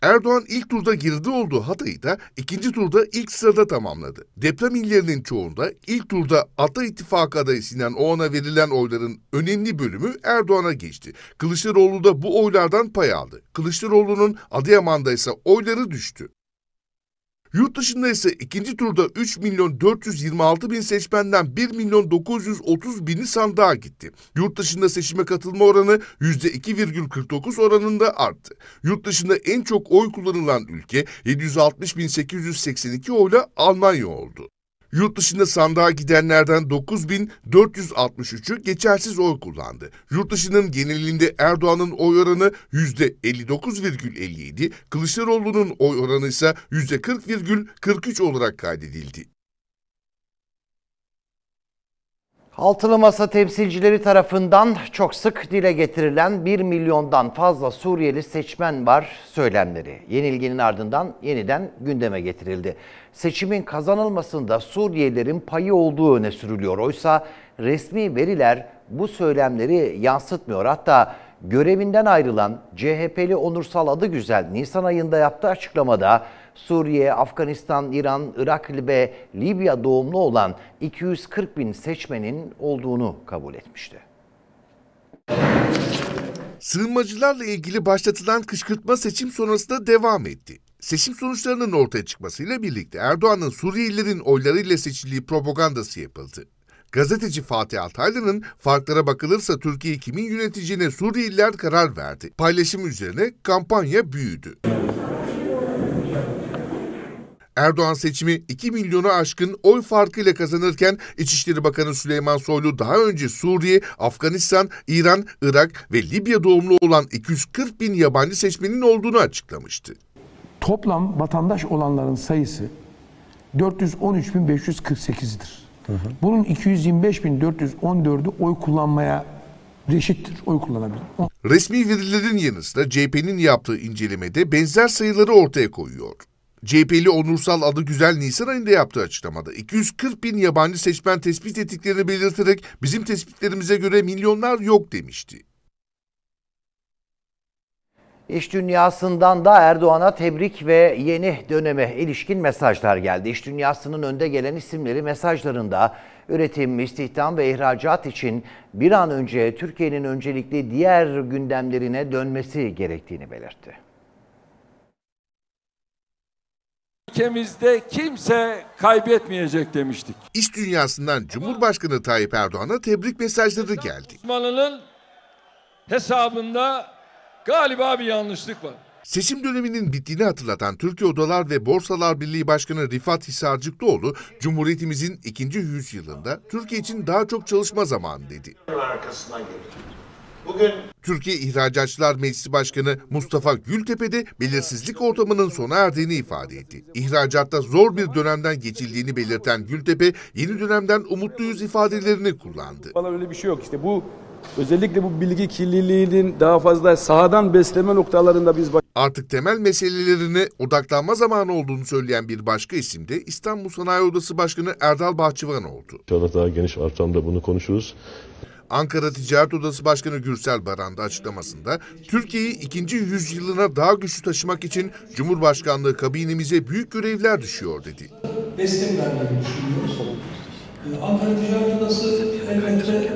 Erdoğan ilk turda geride olduğu Hatay'ı da ikinci turda ilk sırada tamamladı. Deprem illerinin çoğunda ilk turda Ata İttifakı adayı Sinan Oğan'a verilen oyların önemli bölümü Erdoğan'a geçti. Kılıçdaroğlu da bu oylardan pay aldı. Kılıçdaroğlu'nun Adıyaman'da ise oyları düştü. Yurt dışında ise ikinci turda 3 milyon 426 bin seçmenden 1 milyon 930 bini sandığa gitti. Yurt dışında seçime katılma oranı %2,49 oranında arttı. Yurt dışında en çok oy kullanılan ülke 760.882 oyla Almanya oldu. Yurt dışında sandığa gidenlerden 9.463'ü geçersiz oy kullandı. Yurt dışının genelinde Erdoğan'ın oy oranı %59,57, Kılıçdaroğlu'nun oy oranı ise %40,43 olarak kaydedildi. Altılı Masa temsilcileri tarafından çok sık dile getirilen 1 milyondan fazla Suriyeli seçmen var söylemleri. Yenilginin ardından yeniden gündeme getirildi. Seçimin kazanılmasında Suriyelilerin payı olduğu öne sürülüyor. Oysa resmi veriler bu söylemleri yansıtmıyor. Hatta görevinden ayrılan CHP'li Onursal Adıgüzel Nisan ayında yaptığı açıklamada Suriye, Afganistan, İran, Irak ve Libya doğumlu olan 240 bin seçmenin olduğunu kabul etmişti. Sığınmacılarla ilgili başlatılan kışkırtma seçim sonrasında devam etti. Seçim sonuçlarının ortaya çıkmasıyla birlikte Erdoğan'ın Suriyelilerin oylarıyla seçildiği propagandası yapıldı. Gazeteci Fatih Altaylı'nın farklara bakılırsa Türkiye kimin yöneteceğine Suriyeliler karar verdi. Paylaşım üzerine kampanya büyüdü. Erdoğan seçimi 2 milyonu aşkın oy farkıyla kazanırken İçişleri Bakanı Süleyman Soylu daha önce Suriye, Afganistan, İran, Irak ve Libya doğumlu olan 240 bin yabancı seçmenin olduğunu açıklamıştı. Toplam vatandaş olanların sayısı 413.548'dir. Bunun 225.414'ü oy kullanmaya reşittir, oy kullanabilir. Resmi verilerin yanı sıra CHP'nin yaptığı incelemede benzer sayıları ortaya koyuyor. CHP'li Onursal adı güzel Nisan ayında yaptığı açıklamada 240 bin yabancı seçmen tespit ettiklerini belirterek bizim tespitlerimize göre milyonlar yok demişti. İş dünyasından da Erdoğan'a tebrik ve yeni döneme ilişkin mesajlar geldi. İş dünyasının önde gelen isimleri mesajlarında üretim, istihdam ve ihracat için bir an önce Türkiye'nin öncelikli diğer gündemlerine dönmesi gerektiğini belirtti. ülkemizde kimse kaybetmeyecek demiştik. İş dünyasından Cumhurbaşkanı Tayyip Erdoğan'a tebrik mesajları geldi. Osmanlı'nın hesabında galiba bir yanlışlık var. Seçim döneminin bittiğini hatırlatan Türkiye Odalar ve Borsalar Birliği Başkanı Rifat Hisarcıklıoğlu, Cumhuriyetimizin ikinci yüzyılında Türkiye için daha çok çalışma zamanı dedi. Arkasından gelecek. Bugün Türkiye İhracatçılar Meclisi Başkanı Mustafa Gültepe de belirsizlik ortamının sona erdiğini ifade etti. İhracatta zor bir dönemden geçildiğini belirten Gültepe, yeni dönemden umutluyuz ifadelerini kullandı. Bana öyle bir şey yok işte bu özellikle bu bilgi kirliliğinin daha fazla sahadan besleme noktalarında biz Artık temel meselelerine odaklanma zamanı olduğunu söyleyen bir başka isim de İstanbul Sanayi Odası Başkanı Erdal Bahçıvan oldu. İnşallah daha geniş ortamda bunu konuşuruz. Ankara Ticaret Odası Başkanı Gürsel Baran'da açıklamasında Türkiye'yi ikinci yüzyılına daha güçlü taşımak için Cumhurbaşkanlığı kabinemize büyük görevler düşüyor dedi. Destek düşünüyoruz. Ee, Ankara Ticaret Odası elbette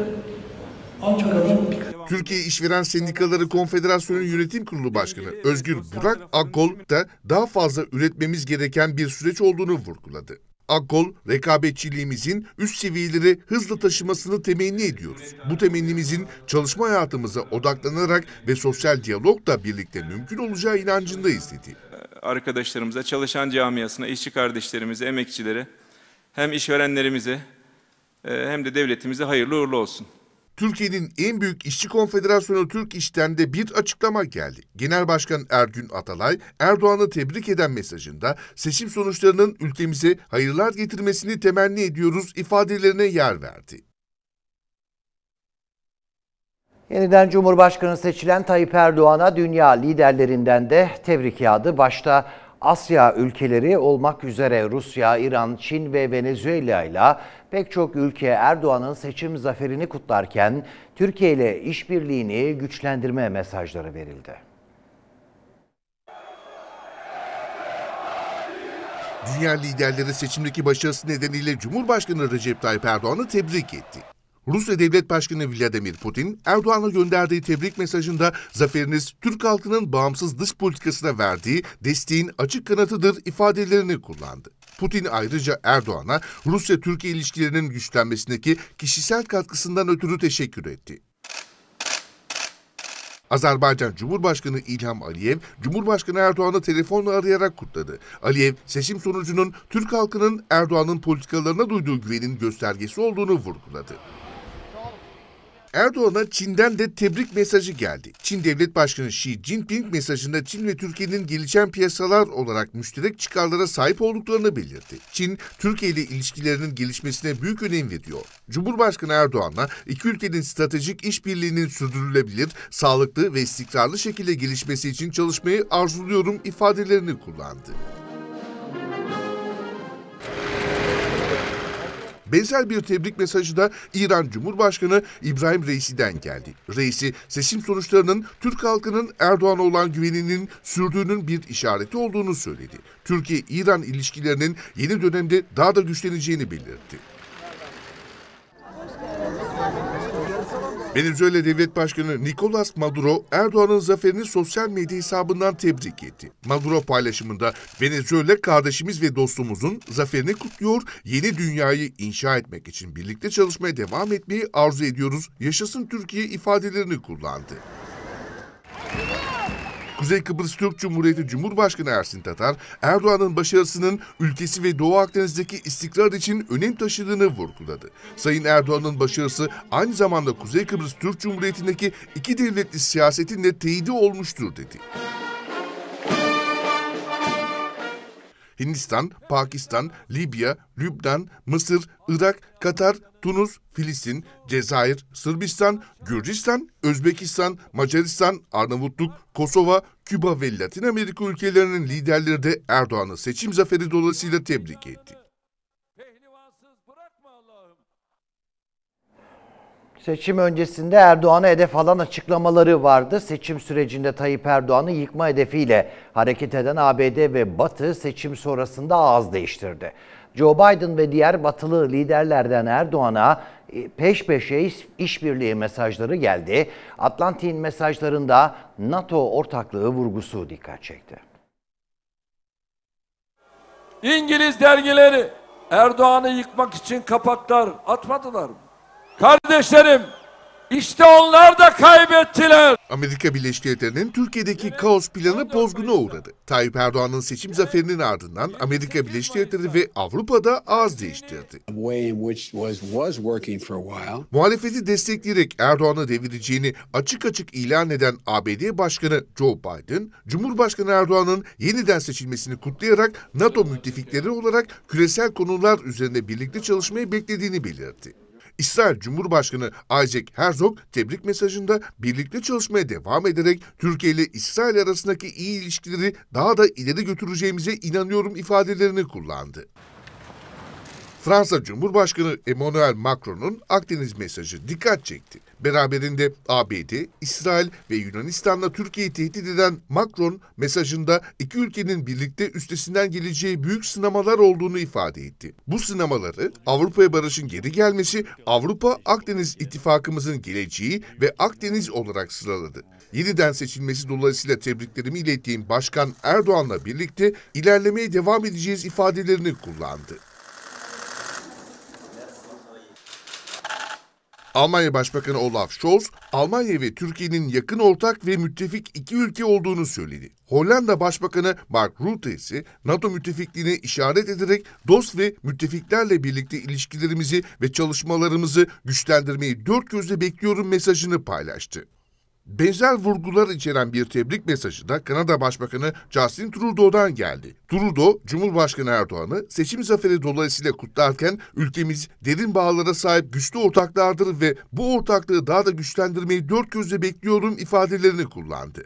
Ankara'nın Türkiye İşveren Sendikaları Konfederasyonu Yönetim Kurulu Başkanı Özgür Burak Akkol da daha fazla üretmemiz gereken bir süreç olduğunu vurguladı. Akgol rekabetçiliğimizin üst seviyeleri hızla taşımasını temenni ediyoruz. Bu temennimizin çalışma hayatımıza odaklanarak ve sosyal diyalogla birlikte mümkün olacağı inancındayız dedi. Arkadaşlarımıza, çalışan camiasına, işçi kardeşlerimize, emekçilere, hem işverenlerimize e, hem de devletimize hayırlı uğurlu olsun. Türkiye'nin en büyük işçi konfederasyonu Türk İş'ten de bir açıklama geldi. Genel Başkan Ergün Atalay, Erdoğan'ı tebrik eden mesajında seçim sonuçlarının ülkemize hayırlar getirmesini temenni ediyoruz ifadelerine yer verdi. Yeniden Cumhurbaşkanı seçilen Tayyip Erdoğan'a dünya liderlerinden de tebrik yağdı. Başta Asya ülkeleri olmak üzere Rusya, İran, Çin ve Venezuela ile pek çok ülke Erdoğan'ın seçim zaferini kutlarken Türkiye ile işbirliğini güçlendirme mesajları verildi. Dünya liderleri seçimdeki başarısı nedeniyle Cumhurbaşkanı Recep Tayyip Erdoğan'ı tebrik etti. Rusya Devlet Başkanı Vladimir Putin, Erdoğan'a gönderdiği tebrik mesajında zaferiniz Türk halkının bağımsız dış politikasına verdiği desteğin açık kanatıdır ifadelerini kullandı. Putin ayrıca Erdoğan'a Rusya-Türkiye ilişkilerinin güçlenmesindeki kişisel katkısından ötürü teşekkür etti. Azerbaycan Cumhurbaşkanı İlham Aliyev, Cumhurbaşkanı Erdoğan'ı telefonla arayarak kutladı. Aliyev, seçim sonucunun Türk halkının Erdoğan'ın politikalarına duyduğu güvenin göstergesi olduğunu vurguladı. Erdoğan'a Çin'den de tebrik mesajı geldi. Çin Devlet Başkanı Xi Jinping mesajında Çin ve Türkiye'nin gelişen piyasalar olarak müşterek çıkarlara sahip olduklarını belirtti. Çin, Türkiye ile ilişkilerinin gelişmesine büyük önem veriyor. Cumhurbaşkanı Erdoğan'la iki ülkenin stratejik işbirliğinin sürdürülebilir, sağlıklı ve istikrarlı şekilde gelişmesi için çalışmayı arzuluyorum ifadelerini kullandı. Benzer bir tebrik mesajı da İran Cumhurbaşkanı İbrahim Reisi'den geldi. Reisi seçim sonuçlarının Türk halkının Erdoğan'a olan güveninin sürdüğünün bir işareti olduğunu söyledi. Türkiye-İran ilişkilerinin yeni dönemde daha da güçleneceğini belirtti. Venezuela Devlet Başkanı Nicolas Maduro, Erdoğan'ın zaferini sosyal medya hesabından tebrik etti. Maduro paylaşımında Venezuela kardeşimiz ve dostumuzun zaferini kutluyor, yeni dünyayı inşa etmek için birlikte çalışmaya devam etmeyi arzu ediyoruz, yaşasın Türkiye ifadelerini kullandı. Kuzey Kıbrıs Türk Cumhuriyeti Cumhurbaşkanı Ersin Tatar, Erdoğan'ın başarısının ülkesi ve Doğu Akdeniz'deki istikrar için önem taşıdığını vurguladı. Sayın Erdoğan'ın başarısı aynı zamanda Kuzey Kıbrıs Türk Cumhuriyeti'ndeki iki devletli siyasetin de teyidi olmuştur dedi. Hindistan, Pakistan, Libya, Lübnan, Mısır, Irak, Katar, Tunus, Filistin, Cezayir, Sırbistan, Gürcistan, Özbekistan, Macaristan, Arnavutluk, Kosova, Küba ve Latin Amerika ülkelerinin liderleri de Erdoğan'ı seçim zaferi dolayısıyla tebrik etti. Seçim öncesinde Erdoğan'a hedef alan açıklamaları vardı. Seçim sürecinde Tayyip Erdoğan'ı yıkma hedefiyle hareket eden ABD ve Batı seçim sonrasında ağız değiştirdi. Joe Biden ve diğer batılı liderlerden Erdoğan'a e, peş peşe işbirliği mesajları geldi. Atlantik'in mesajlarında NATO ortaklığı vurgusu dikkat çekti. İngiliz dergileri Erdoğan'ı yıkmak için kapaklar atmadılar mı? Kardeşlerim işte onlar da kaybettiler. Amerika Birleşik Devletleri'nin Türkiye'deki kaos planı pozguna uğradı. Tayyip Erdoğan'ın seçim zaferinin ardından Amerika Birleşik Devletleri ve Avrupa'da ağız değiştirdi. Muhalefeti destekleyerek Erdoğan'ı devireceğini açık açık ilan eden ABD Başkanı Joe Biden, Cumhurbaşkanı Erdoğan'ın yeniden seçilmesini kutlayarak NATO müttefikleri olarak küresel konular üzerinde birlikte çalışmayı beklediğini belirtti. İsrail Cumhurbaşkanı Isaac Herzog tebrik mesajında birlikte çalışmaya devam ederek Türkiye ile İsrail arasındaki iyi ilişkileri daha da ileri götüreceğimize inanıyorum ifadelerini kullandı. Fransa Cumhurbaşkanı Emmanuel Macron'un Akdeniz mesajı dikkat çekti. Beraberinde ABD, İsrail ve Yunanistan'la Türkiye'yi tehdit eden Macron mesajında iki ülkenin birlikte üstesinden geleceği büyük sınamalar olduğunu ifade etti. Bu sınamaları Avrupa'ya barışın geri gelmesi, Avrupa Akdeniz ittifakımızın geleceği ve Akdeniz olarak sıraladı. Yeniden seçilmesi dolayısıyla tebriklerimi ilettiğim Başkan Erdoğan'la birlikte ilerlemeye devam edeceğiz ifadelerini kullandı. Almanya Başbakanı Olaf Scholz, Almanya ve Türkiye'nin yakın ortak ve müttefik iki ülke olduğunu söyledi. Hollanda Başbakanı Mark Rutte ise NATO müttefikliğine işaret ederek dost ve müttefiklerle birlikte ilişkilerimizi ve çalışmalarımızı güçlendirmeyi dört gözle bekliyorum mesajını paylaştı. Benzer vurgular içeren bir tebrik mesajı da Kanada Başbakanı Justin Trudeau'dan geldi. Trudeau, Cumhurbaşkanı Erdoğan'ı seçim zaferi dolayısıyla kutlarken ülkemiz derin bağlara sahip güçlü ortaklardır ve bu ortaklığı daha da güçlendirmeyi dört gözle bekliyorum ifadelerini kullandı.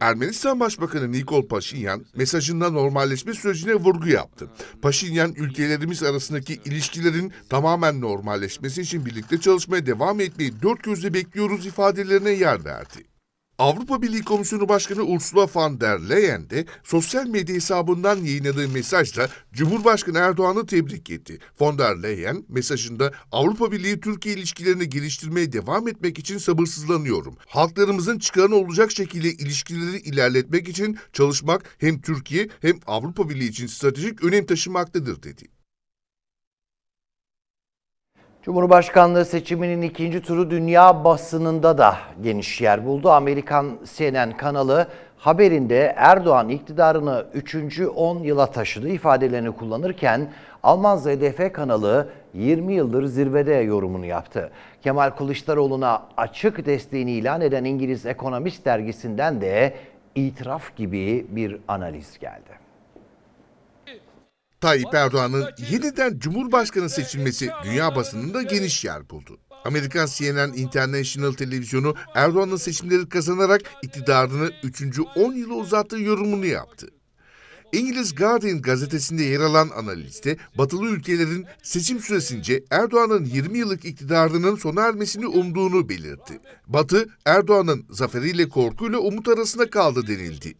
Ermenistan Başbakanı Nikol Paşinyan mesajında normalleşme sürecine vurgu yaptı. Paşinyan ülkelerimiz arasındaki ilişkilerin tamamen normalleşmesi için birlikte çalışmaya devam etmeyi dört gözle bekliyoruz ifadelerine yer verdi. Avrupa Birliği Komisyonu Başkanı Ursula von der Leyen de sosyal medya hesabından yayınladığı mesajla Cumhurbaşkanı Erdoğan'ı tebrik etti. Von der Leyen mesajında Avrupa Birliği Türkiye ilişkilerini geliştirmeye devam etmek için sabırsızlanıyorum. Halklarımızın çıkarına olacak şekilde ilişkileri ilerletmek için çalışmak hem Türkiye hem Avrupa Birliği için stratejik önem taşımaktadır dedi. Cumhurbaşkanlığı seçiminin ikinci turu dünya basınında da geniş yer buldu. Amerikan CNN kanalı haberinde Erdoğan iktidarını 3. 10 yıla taşıdığı ifadelerini kullanırken Alman ZDF kanalı 20 yıldır zirvede yorumunu yaptı. Kemal Kılıçdaroğlu'na açık desteğini ilan eden İngiliz Ekonomist dergisinden de itiraf gibi bir analiz geldi. Tayyip Erdoğan'ın yeniden Cumhurbaşkanı seçilmesi dünya basınında geniş yer buldu. Amerikan CNN International televizyonu Erdoğan'ın seçimleri kazanarak iktidarını 3. 10 yıla uzattığı yorumunu yaptı. İngiliz Guardian gazetesinde yer alan analiste batılı ülkelerin seçim süresince Erdoğan'ın 20 yıllık iktidarının sona ermesini umduğunu belirtti. Batı, Erdoğan'ın zaferiyle korkuyla umut arasında kaldı denildi.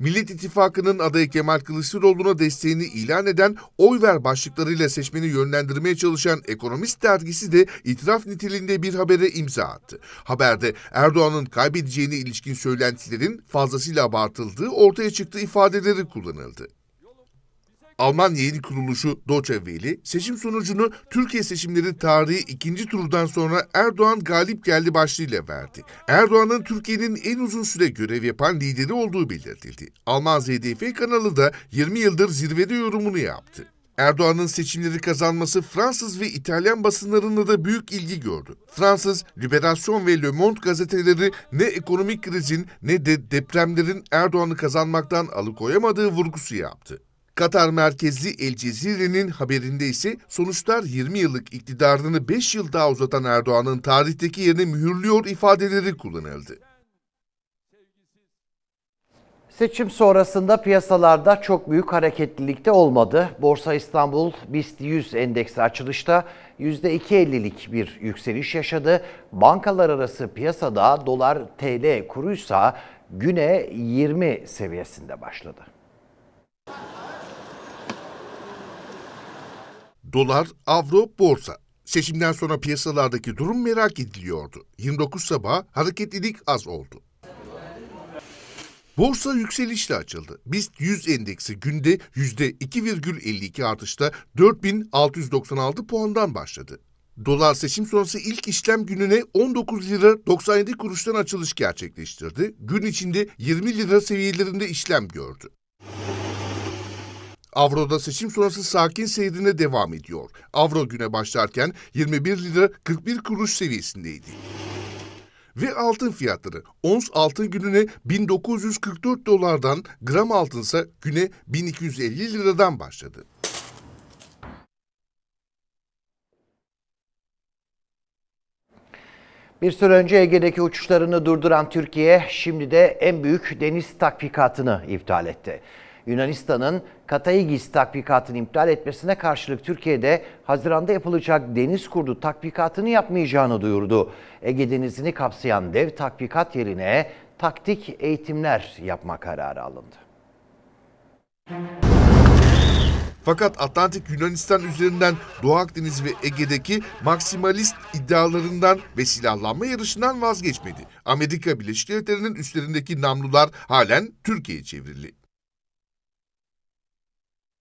Millet İttifakı'nın adayı Kemal Kılıçdaroğlu'na desteğini ilan eden oy ver başlıklarıyla seçmeni yönlendirmeye çalışan Ekonomist dergisi de itiraf niteliğinde bir habere imza attı. Haberde Erdoğan'ın kaybedeceğine ilişkin söylentilerin fazlasıyla abartıldığı ortaya çıktığı ifadeleri kullanıldı. Alman yeni kuruluşu Deutsche Welle seçim sonucunu Türkiye seçimleri tarihi ikinci turdan sonra Erdoğan galip geldi başlığıyla verdi. Erdoğan'ın Türkiye'nin en uzun süre görev yapan lideri olduğu belirtildi. Alman ZDF kanalı da 20 yıldır zirvede yorumunu yaptı. Erdoğan'ın seçimleri kazanması Fransız ve İtalyan basınlarında da büyük ilgi gördü. Fransız, Liberation ve Le Monde gazeteleri ne ekonomik krizin ne de depremlerin Erdoğan'ı kazanmaktan alıkoyamadığı vurgusu yaptı. Katar merkezli El Cezire'nin haberinde ise sonuçlar 20 yıllık iktidarını 5 yıl daha uzatan Erdoğan'ın tarihteki yerini mühürlüyor ifadeleri kullanıldı. Seçim sonrasında piyasalarda çok büyük hareketlilikte olmadı. Borsa İstanbul BIST 100 endeksi açılışta %2.50'lik bir yükseliş yaşadı. Bankalar arası piyasada dolar TL kuruysa güne 20 seviyesinde başladı. Dolar, avro, borsa. Seçimden sonra piyasalardaki durum merak ediliyordu. 29 sabah hareketlilik az oldu. Borsa yükselişle açıldı. BIST 100 endeksi günde %2,52 artışla 4696 puandan başladı. Dolar seçim sonrası ilk işlem gününe 19 lira 97 kuruştan açılış gerçekleştirdi. Gün içinde 20 lira seviyelerinde işlem gördü. Avro'da seçim sonrası sakin seyrine devam ediyor. Avro güne başlarken 21 lira 41 kuruş seviyesindeydi. Ve altın fiyatları. Ons altın gününe 1944 dolardan, gram altınsa güne 1250 liradan başladı. Bir süre önce Ege'deki uçuşlarını durduran Türkiye şimdi de en büyük deniz tatbikatını iptal etti. Yunanistan'ın Kataigis takvikatını iptal etmesine karşılık Türkiye'de Haziran'da yapılacak deniz kurdu takvikatını yapmayacağını duyurdu. Ege Denizi'ni kapsayan dev takvikat yerine taktik eğitimler yapma kararı alındı. Fakat Atlantik Yunanistan üzerinden Doğu Akdeniz ve Ege'deki maksimalist iddialarından ve silahlanma yarışından vazgeçmedi. Amerika Birleşik Devletleri'nin üstlerindeki namlular halen Türkiye'ye çevrildi.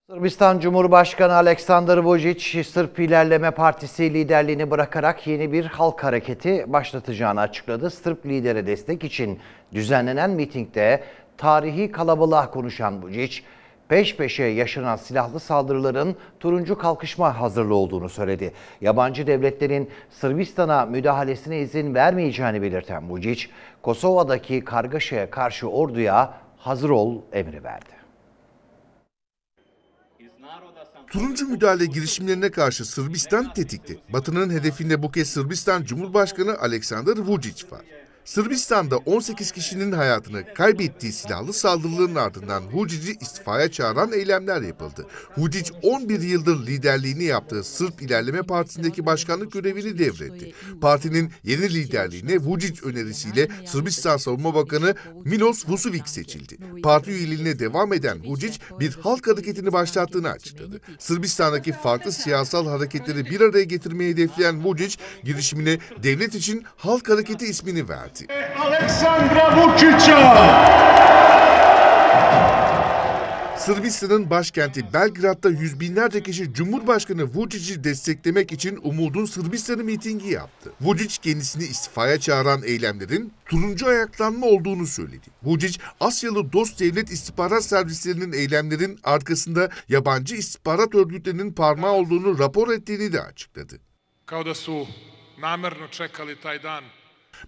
Sırbistan Cumhurbaşkanı Aleksandar Vučić, Sırp İlerleme Partisi liderliğini bırakarak yeni bir halk hareketi başlatacağını açıkladı. Sırp lidere destek için düzenlenen mitingde tarihi kalabalığa konuşan Vučić, peş peşe yaşanan silahlı saldırıların turuncu kalkışma hazırlığı olduğunu söyledi. Yabancı devletlerin Sırbistan'a müdahalesine izin vermeyeceğini belirten Vučić, Kosova'daki kargaşaya karşı orduya hazır ol emri verdi. Turuncu müdahale girişimlerine karşı Sırbistan tetikti. Batı'nın hedefinde bu kez Sırbistan Cumhurbaşkanı Aleksandar Vučić var. Sırbistan'da 18 kişinin hayatını kaybettiği silahlı saldırıların ardından Hucic'i istifaya çağıran eylemler yapıldı. Hucic 11 yıldır liderliğini yaptığı Sırp İlerleme Partisi'ndeki başkanlık görevini devretti. Partinin yeni liderliğine Hucic önerisiyle Sırbistan Savunma Bakanı Milos Vucevic seçildi. Parti üyeliğine devam eden Hucic bir halk hareketini başlattığını açıkladı. Sırbistan'daki farklı siyasal hareketleri bir araya getirmeyi hedefleyen Vucic girişimine devlet için halk hareketi ismini verdi etti. Aleksandra Vučića. Sırbistan'ın başkenti Belgrad'da yüz binlerce kişi Cumhurbaşkanı Vučić'i desteklemek için Umud'un Sırbistan'ı mitingi yaptı. Vučić kendisini istifaya çağıran eylemlerin turuncu ayaklanma olduğunu söyledi. Vučić, Asyalı dost devlet istihbarat servislerinin eylemlerin arkasında yabancı istihbarat örgütlerinin parmağı olduğunu rapor ettiğini de açıkladı. Kao da su namerno čekali taj dan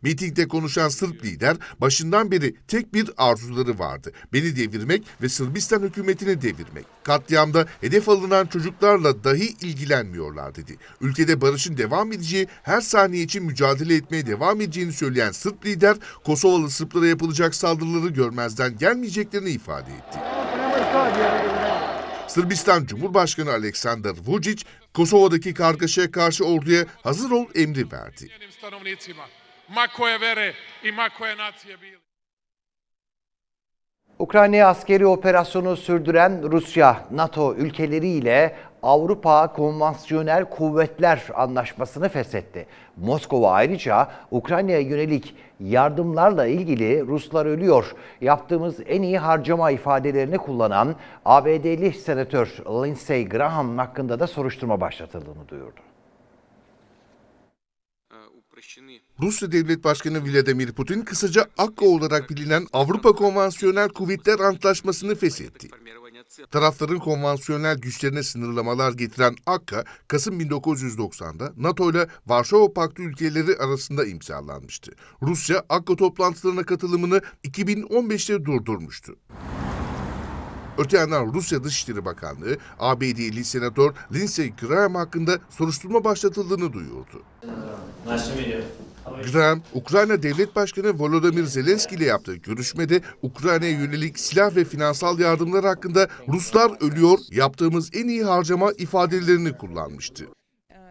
Mitingde konuşan Sırp lider başından beri tek bir arzuları vardı. Beni devirmek ve Sırbistan hükümetini devirmek. Katliamda hedef alınan çocuklarla dahi ilgilenmiyorlar dedi. Ülkede barışın devam edeceği, her saniye için mücadele etmeye devam edeceğini söyleyen Sırp lider Kosovalı Sırplara yapılacak saldırıları görmezden gelmeyeceklerini ifade etti. Sırbistan Cumhurbaşkanı Aleksandar Vučić, Kosova'daki kargaşaya karşı orduya hazır ol emri verdi ma koje vere i ma koje nacije bili. Ukrayna askeri operasyonu sürdüren Rusya, NATO ülkeleriyle Avrupa Konvansiyonel Kuvvetler Anlaşması'nı feshetti. Moskova ayrıca Ukrayna'ya yönelik yardımlarla ilgili Ruslar ölüyor. Yaptığımız en iyi harcama ifadelerini kullanan ABD'li senatör Lindsey Graham hakkında da soruşturma başlatıldığını duyurdu. Rusya Devlet Başkanı Vladimir Putin kısaca AKKA olarak bilinen Avrupa Konvansiyonel Kuvvetler Antlaşması'nı feshetti. Tarafların konvansiyonel güçlerine sınırlamalar getiren AKKA, Kasım 1990'da NATO ile Varşova Paktı ülkeleri arasında imzalanmıştı. Rusya, AKKA toplantılarına katılımını 2015'te durdurmuştu. Öte yandan Rusya Dışişleri Bakanlığı, ABD'li senatör Lindsey Graham hakkında soruşturma başlatıldığını duyurdu. Graham, Ukrayna Devlet Başkanı Volodymyr Zelenski ile yaptığı görüşmede Ukrayna'ya yönelik silah ve finansal yardımlar hakkında Ruslar ölüyor, yaptığımız en iyi harcama ifadelerini kullanmıştı.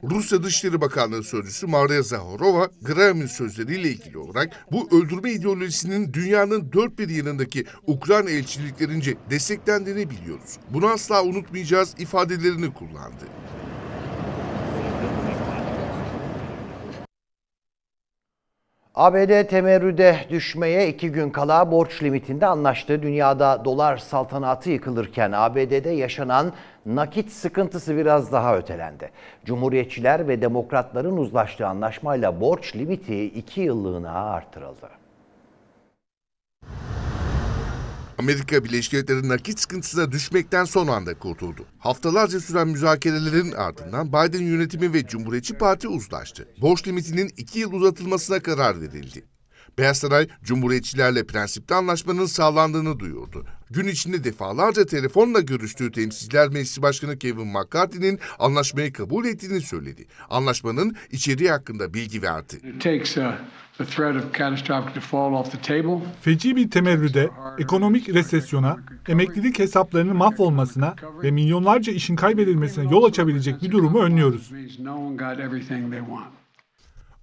Rusya Dışişleri Bakanlığı Sözcüsü Maria Zaharova, Graham'in sözleriyle ilgili olarak bu öldürme ideolojisinin dünyanın dört bir yanındaki Ukrayna elçiliklerince desteklendiğini biliyoruz. Bunu asla unutmayacağız ifadelerini kullandı. ABD temerrüde düşmeye iki gün kala borç limitinde anlaştı. Dünyada dolar saltanatı yıkılırken ABD'de yaşanan nakit sıkıntısı biraz daha ötelendi. Cumhuriyetçiler ve demokratların uzlaştığı anlaşmayla borç limiti iki yıllığına artırıldı. Amerika Birleşik Devletleri nakit sıkıntısına düşmekten son anda kurtuldu. Haftalarca süren müzakerelerin ardından Biden yönetimi ve Cumhuriyetçi Parti uzlaştı. Borç limitinin iki yıl uzatılmasına karar verildi. Beyaz Saray, Cumhuriyetçilerle prensipte anlaşmanın sağlandığını duyurdu. Gün içinde defalarca telefonla görüştüğü Temsilciler Meclisi Başkanı Kevin McCarthy'nin anlaşmayı kabul ettiğini söyledi. Anlaşmanın içeriği hakkında bilgi verdi. Uh, Feci bir temerrüde, ekonomik resesyona, emeklilik hesaplarının mahvolmasına ve milyonlarca işin kaybedilmesine yol açabilecek bir durumu önlüyoruz.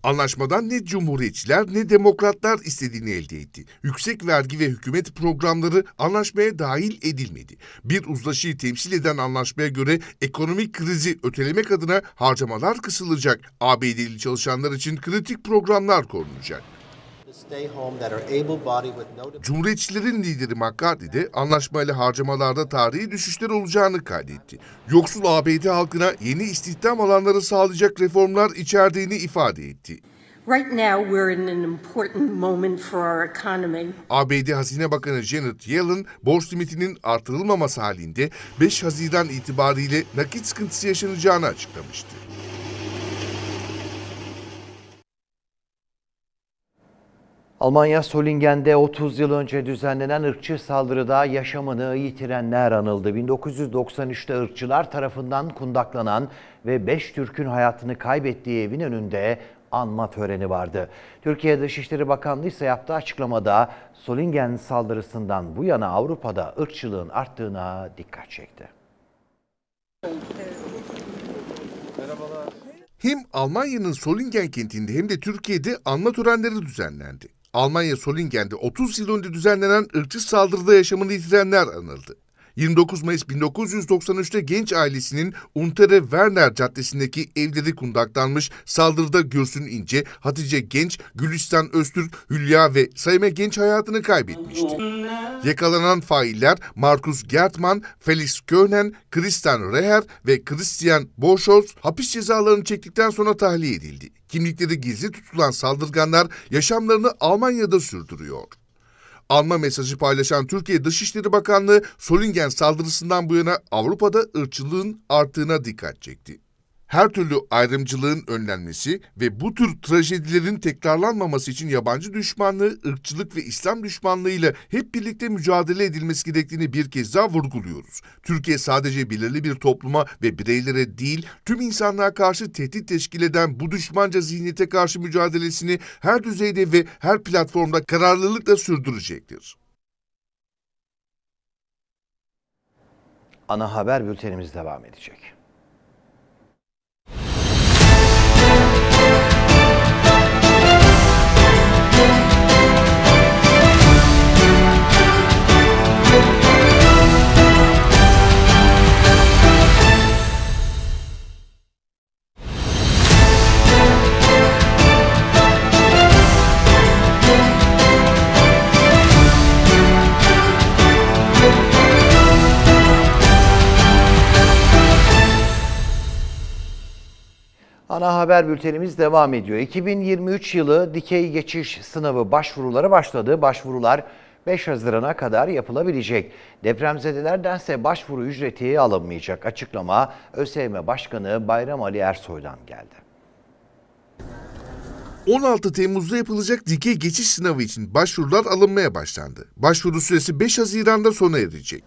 Anlaşmadan ne cumhuriyetçiler ne demokratlar istediğini elde etti. Yüksek vergi ve hükümet programları anlaşmaya dahil edilmedi. Bir uzlaşıyı temsil eden anlaşmaya göre ekonomik krizi ötelemek adına harcamalar kısılacak. ABD'li çalışanlar için kritik programlar korunacak. Cumhuriyetçilerin lideri McCarthy de anlaşmayla harcamalarda tarihi düşüşler olacağını kaydetti. Yoksul ABD halkına yeni istihdam alanları sağlayacak reformlar içerdiğini ifade etti. Right now we're in an important moment for our economy. ABD Hazine Bakanı Janet Yellen, borç limitinin artırılmaması halinde 5 Haziran itibariyle nakit sıkıntısı yaşanacağını açıklamıştı. Almanya Solingen'de 30 yıl önce düzenlenen ırkçı saldırıda yaşamını yitirenler anıldı. 1993'te ırkçılar tarafından kundaklanan ve 5 Türk'ün hayatını kaybettiği evin önünde anma töreni vardı. Türkiye Dışişleri Bakanlığı ise yaptığı açıklamada Solingen saldırısından bu yana Avrupa'da ırkçılığın arttığına dikkat çekti. Hem Almanya'nın Solingen kentinde hem de Türkiye'de anma törenleri düzenlendi. Almanya Solingen'de 30 yıl önce düzenlenen ırkçı saldırıda yaşamını yitirenler anıldı. 29 Mayıs 1993'te genç ailesinin Untere Werner Caddesi'ndeki evleri kundaklanmış. Saldırıda Gürsün İnce, Hatice Genç, Gülistan Öztürk, Hülya ve Sayme Genç hayatını kaybetmişti. Yakalanan failler Markus Gertman, Felix Köhnen, Christian Reher ve Christian Borscholz hapis cezalarını çektikten sonra tahliye edildi. Kimlikleri gizli tutulan saldırganlar yaşamlarını Almanya'da sürdürüyor. Alma mesajı paylaşan Türkiye Dışişleri Bakanlığı Solingen saldırısından bu yana Avrupa'da ırkçılığın arttığına dikkat çekti her türlü ayrımcılığın önlenmesi ve bu tür trajedilerin tekrarlanmaması için yabancı düşmanlığı, ırkçılık ve İslam düşmanlığıyla hep birlikte mücadele edilmesi gerektiğini bir kez daha vurguluyoruz. Türkiye sadece belirli bir topluma ve bireylere değil, tüm insanlığa karşı tehdit teşkil eden bu düşmanca zihniyete karşı mücadelesini her düzeyde ve her platformda kararlılıkla sürdürecektir. Ana haber bültenimiz devam edecek. Ana haber bültenimiz devam ediyor. 2023 yılı dikey geçiş sınavı başvuruları başladı. Başvurular 5 Haziran'a kadar yapılabilecek. Depremzedelerdense başvuru ücreti alınmayacak. Açıklama ÖSYM Başkanı Bayram Ali Ersoy'dan geldi. 16 Temmuz'da yapılacak dikey geçiş sınavı için başvurular alınmaya başlandı. Başvuru süresi 5 Haziran'da sona erecek.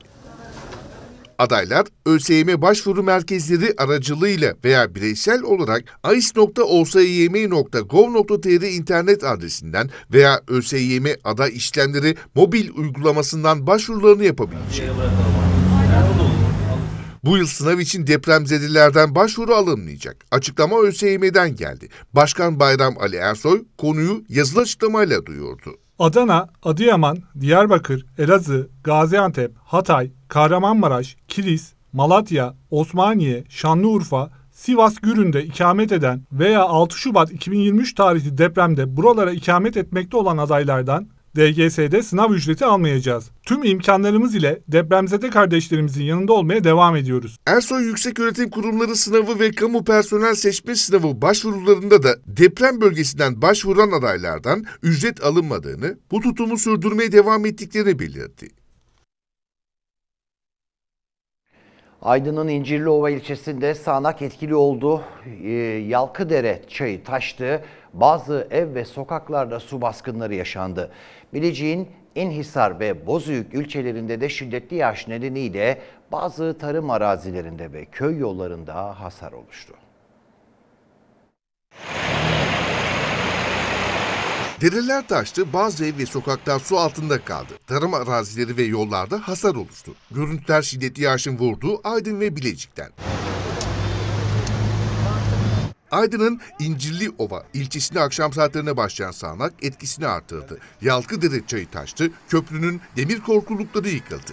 Adaylar ÖSYM başvuru merkezleri aracılığıyla veya bireysel olarak ais.olsym.gov.tr internet adresinden veya ÖSYM aday işlemleri mobil uygulamasından başvurularını yapabilecek. Bu yıl sınav için depremzedilerden başvuru alınmayacak. Açıklama ÖSYM'den geldi. Başkan Bayram Ali Ersoy konuyu yazılı açıklamayla duyurdu. Adana, Adıyaman, Diyarbakır, Elazığ, Gaziantep, Hatay, Kahramanmaraş, Kilis, Malatya, Osmaniye, Şanlıurfa, Sivas Gürün'de ikamet eden veya 6 Şubat 2023 tarihli depremde buralara ikamet etmekte olan adaylardan DGS'de sınav ücreti almayacağız. Tüm imkanlarımız ile depremzede kardeşlerimizin yanında olmaya devam ediyoruz. Ersoy Yüksek Öğretim Kurumları sınavı ve kamu personel seçme sınavı başvurularında da deprem bölgesinden başvuran adaylardan ücret alınmadığını, bu tutumu sürdürmeye devam ettiklerini belirtti. Aydın'ın İncirliova ilçesinde sağanak etkili oldu. E, Yalkıdere çayı taştı. Bazı ev ve sokaklarda su baskınları yaşandı. Bilecik'in İnhisar ve Bozüyük ilçelerinde de şiddetli yağış nedeniyle bazı tarım arazilerinde ve köy yollarında hasar oluştu. Deriler taştı, bazı ev ve sokaklar su altında kaldı. Tarım arazileri ve yollarda hasar oluştu. Görüntüler şiddetli yağışın vurduğu Aydın ve Bilecik'ten. Aydın'ın İncirli Ova ilçesinde akşam saatlerine başlayan sağanak etkisini artırdı. Yalkı Dere çayı taştı, köprünün demir korkulukları yıkıldı.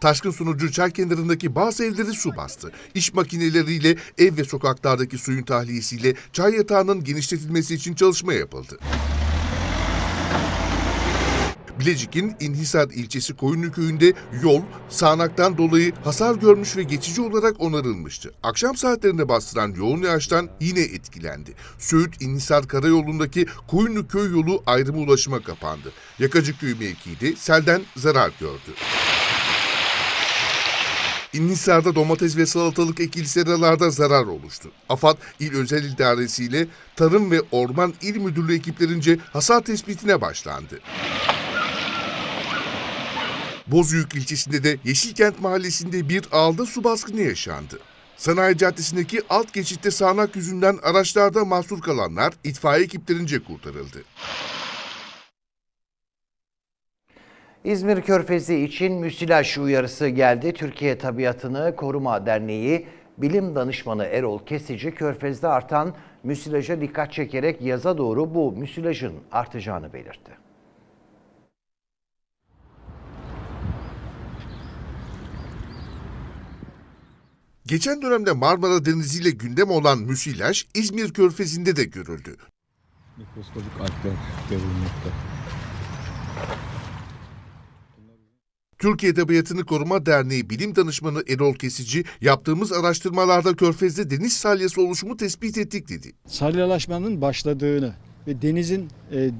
Taşkın sonucu çay kenarındaki bazı evleri su bastı. İş makineleriyle ev ve sokaklardaki suyun tahliyesiyle çay yatağının genişletilmesi için çalışma yapıldı. Bilecik'in İnhisar ilçesi Koyunlu köyünde yol sağanaktan dolayı hasar görmüş ve geçici olarak onarılmıştı. Akşam saatlerinde bastıran yoğun yağıştan yine etkilendi. Söğüt İnhisar Karayolu'ndaki Koyunlu köy yolu ayrımı ulaşıma kapandı. Yakacık köy mevkii de selden zarar gördü. İnhisar'da domates ve salatalık ekili seralarda zarar oluştu. AFAD İl Özel İdaresi ile Tarım ve Orman İl Müdürlüğü ekiplerince hasar tespitine başlandı. Bozüyük ilçesinde de Yeşilkent mahallesinde bir ağılda su baskını yaşandı. Sanayi Caddesi'ndeki alt geçitte sağanak yüzünden araçlarda mahsur kalanlar itfaiye ekiplerince kurtarıldı. İzmir Körfezi için müsilaj uyarısı geldi. Türkiye Tabiatını Koruma Derneği bilim danışmanı Erol Kesici Körfez'de artan müsilaja dikkat çekerek yaza doğru bu müsilajın artacağını belirtti. Geçen dönemde Marmara Denizi ile gündem olan müsilaj İzmir Körfezi'nde de görüldü. Mikroskobik alpler görülmekte. Türkiye Edebiyatı'nı Koruma Derneği Bilim Danışmanı Erol Kesici, yaptığımız araştırmalarda Körfez'de deniz salyası oluşumu tespit ettik dedi. Salyalaşmanın başladığını ve denizin e,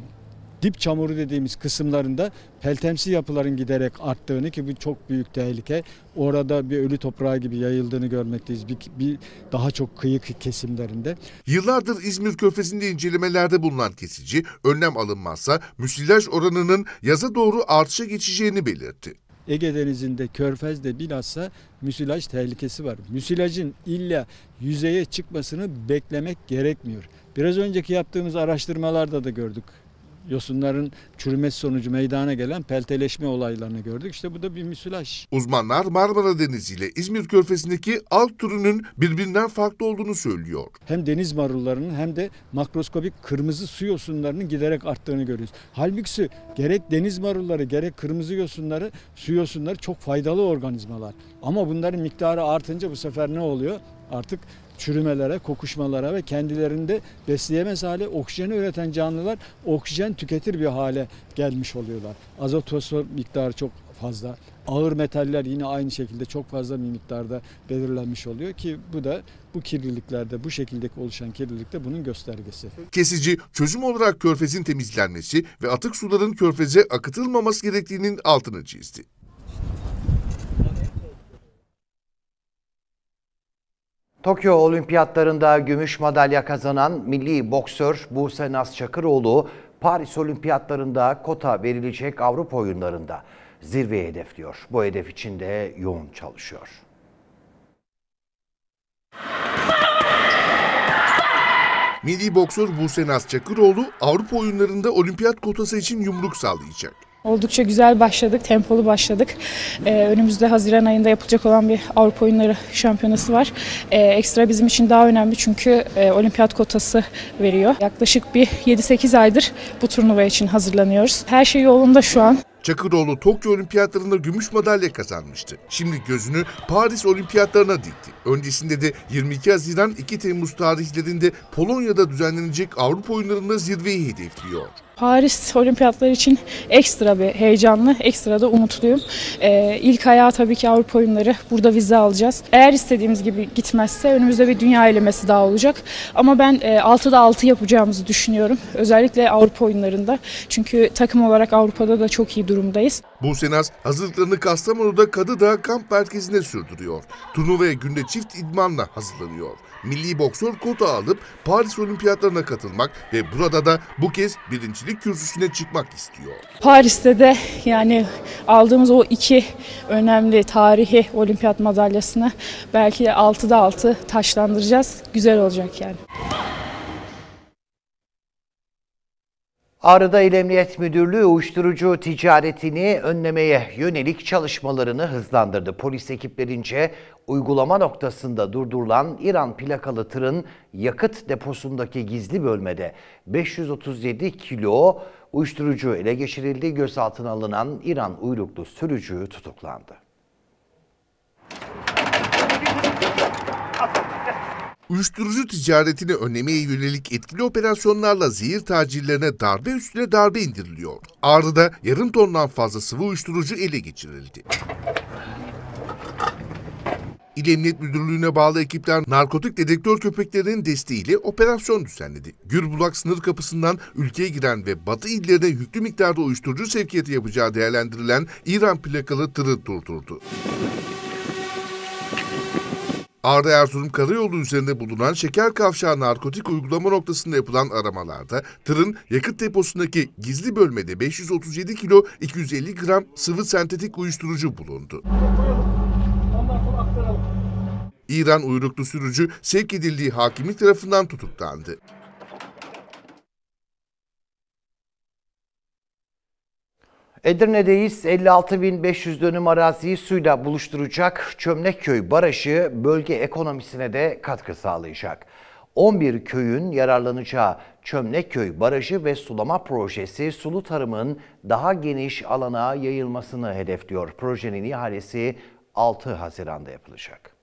dip çamuru dediğimiz kısımlarında peltemsi yapıların giderek arttığını ki bu çok büyük tehlike. Orada bir ölü toprağı gibi yayıldığını görmekteyiz. Bir, bir daha çok kıyı kesimlerinde. Yıllardır İzmir Körfezi'nde incelemelerde bulunan kesici önlem alınmazsa müsilaj oranının yaza doğru artışa geçeceğini belirtti. Ege Denizi'nde körfezde bilhassa müsilaj tehlikesi var. Müsilajın illa yüzeye çıkmasını beklemek gerekmiyor. Biraz önceki yaptığımız araştırmalarda da gördük yosunların çürümesi sonucu meydana gelen pelteleşme olaylarını gördük. İşte bu da bir müsilaj. Uzmanlar Marmara Denizi ile İzmir Körfezi'ndeki alt türünün birbirinden farklı olduğunu söylüyor. Hem deniz marullarının hem de makroskopik kırmızı su yosunlarının giderek arttığını görüyoruz. Halbuki gerek deniz marulları gerek kırmızı yosunları su yosunları çok faydalı organizmalar. Ama bunların miktarı artınca bu sefer ne oluyor? Artık çürümelere, kokuşmalara ve kendilerinde besleyemez hale oksijeni üreten canlılar oksijen tüketir bir hale gelmiş oluyorlar. Azot fosfor miktarı çok fazla. Ağır metaller yine aynı şekilde çok fazla bir miktarda belirlenmiş oluyor ki bu da bu kirliliklerde bu şekilde oluşan kirlilikte bunun göstergesi. Kesici çözüm olarak körfezin temizlenmesi ve atık suların körfeze akıtılmaması gerektiğinin altını çizdi. Tokyo Olimpiyatlarında gümüş madalya kazanan milli boksör Buse Nas Çakıroğlu, Paris Olimpiyatlarında kota verilecek Avrupa oyunlarında zirveyi hedefliyor. Bu hedef için de yoğun çalışıyor. Milli boksör Buse Nas Çakıroğlu Avrupa oyunlarında olimpiyat kotası için yumruk sağlayacak. Oldukça güzel başladık, tempolu başladık. Ee, önümüzde Haziran ayında yapılacak olan bir Avrupa Oyunları Şampiyonası var. Ee, ekstra bizim için daha önemli çünkü e, olimpiyat kotası veriyor. Yaklaşık bir 7-8 aydır bu turnuva için hazırlanıyoruz. Her şey yolunda şu an. Çakıroğlu Tokyo Olimpiyatlarında gümüş madalya kazanmıştı. Şimdi gözünü Paris Olimpiyatlarına dikti. Öncesinde de 22 Haziran 2 Temmuz tarihlerinde Polonya'da düzenlenecek Avrupa Oyunlarında zirveyi hedefliyor. Paris olimpiyatları için ekstra bir heyecanlı, ekstra da umutluyum. Ee, ilk ayağı tabii ki Avrupa oyunları. Burada vize alacağız. Eğer istediğimiz gibi gitmezse önümüzde bir dünya elemesi daha olacak. Ama ben e, 6'da 6 yapacağımızı düşünüyorum. Özellikle Avrupa oyunlarında. Çünkü takım olarak Avrupa'da da çok iyi durumdayız. Bursenaz hazırlıklarını Kastamonu'da Kadıdağ kamp merkezinde sürdürüyor. Turnuvaya günde çift idmanla hazırlanıyor milli boksör kota alıp Paris Olimpiyatlarına katılmak ve burada da bu kez birincilik kürsüsüne çıkmak istiyor. Paris'te de yani aldığımız o iki önemli tarihi olimpiyat madalyasını belki 6'da 6 taşlandıracağız. Güzel olacak yani. Ağrı'da İl Emniyet Müdürlüğü uyuşturucu ticaretini önlemeye yönelik çalışmalarını hızlandırdı. Polis ekiplerince uygulama noktasında durdurulan İran plakalı tırın yakıt deposundaki gizli bölmede 537 kilo uyuşturucu ele geçirildi. Gözaltına alınan İran uyruklu sürücü tutuklandı. Uyuşturucu ticaretini önlemeye yönelik etkili operasyonlarla zehir tacirlerine darbe üstüne darbe indiriliyor. Ağrı'da yarım tondan fazla sıvı uyuşturucu ele geçirildi. İl Emniyet Müdürlüğü'ne bağlı ekipler narkotik dedektör köpeklerinin desteğiyle operasyon düzenledi. Gürbulak sınır kapısından ülkeye giren ve batı illerine yüklü miktarda uyuşturucu sevkiyatı yapacağı değerlendirilen İran plakalı tırı durdurdu. Arda Ertuğrul'un Karayolu üzerinde bulunan şeker kavşağı narkotik uygulama noktasında yapılan aramalarda tırın yakıt deposundaki gizli bölmede 537 kilo 250 gram sıvı sentetik uyuşturucu bulundu. İran uyruklu sürücü sevk edildiği hakimlik tarafından tutuklandı. Edirne'deyiz. 56.500 dönüm araziyi suyla buluşturacak Çömlekköy Barajı bölge ekonomisine de katkı sağlayacak. 11 köyün yararlanacağı Çömlekköy Barajı ve Sulama Projesi sulu tarımın daha geniş alana yayılmasını hedefliyor. Projenin ihalesi 6 Haziran'da yapılacak.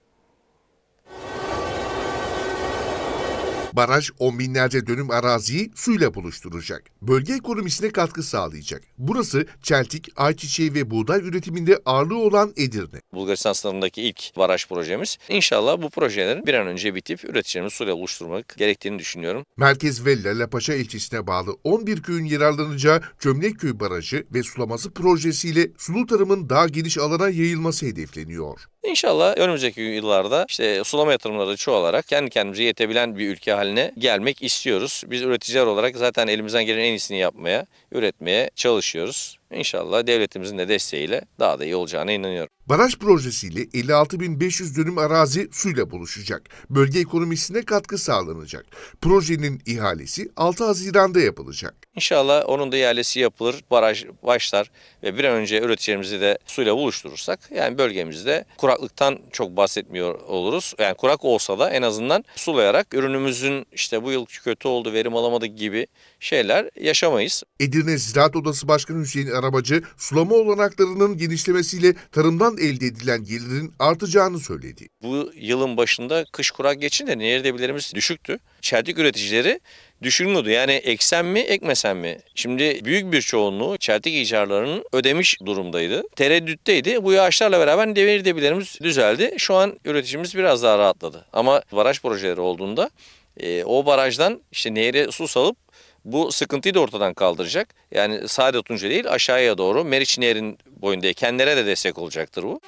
Baraj on binlerce dönüm araziyi suyla buluşturacak. Bölge ekonomisine katkı sağlayacak. Burası çeltik, ayçiçeği ve buğday üretiminde ağırlığı olan Edirne. Bulgaristan sınırındaki ilk baraj projemiz. İnşallah bu projelerin bir an önce bitip üreticilerimizi suyla buluşturmak gerektiğini düşünüyorum. Merkez ve Lalapaşa ilçesine bağlı 11 köyün yararlanacağı Çömlekköy Barajı ve sulaması projesiyle sulu tarımın daha geniş alana yayılması hedefleniyor. İnşallah önümüzdeki yıllarda işte sulama yatırımları çoğalarak kendi kendimize yetebilen bir ülke haline gelmek istiyoruz. Biz üreticiler olarak zaten elimizden gelen en iyisini yapmaya, üretmeye çalışıyoruz. İnşallah devletimizin de desteğiyle daha da iyi olacağına inanıyorum. Baraj projesiyle 56.500 dönüm arazi suyla buluşacak. Bölge ekonomisine katkı sağlanacak. Projenin ihalesi 6 Haziran'da yapılacak. İnşallah onun da ihalesi yapılır, baraj başlar ve bir an önce üreticilerimizi de suyla buluşturursak yani bölgemizde kuraklıktan çok bahsetmiyor oluruz. Yani kurak olsa da en azından sulayarak ürünümüzün işte bu yıl kötü oldu, verim alamadık gibi şeyler yaşamayız. Edirne Ziraat Odası Başkanı Hüseyin Arabacı sulama olanaklarının genişlemesiyle tarımdan elde edilen gelirin artacağını söyledi. Bu yılın başında kış kurak geçince neredebilerimiz düşüktü. Çeltik üreticileri düşünmüyordu. Yani eksen mi ekmesen mi? Şimdi büyük bir çoğunluğu çeltik icarlarının ödemiş durumdaydı. Tereddütteydi. Bu yağışlarla beraber devir debilerimiz düzeldi. Şu an üreticimiz biraz daha rahatladı. Ama baraj projeleri olduğunda e, o barajdan işte nehre su salıp bu sıkıntıyı da ortadan kaldıracak. Yani sadece Tunca değil aşağıya doğru Meriç Nehri'nin boyunda kendilere de destek olacaktır bu.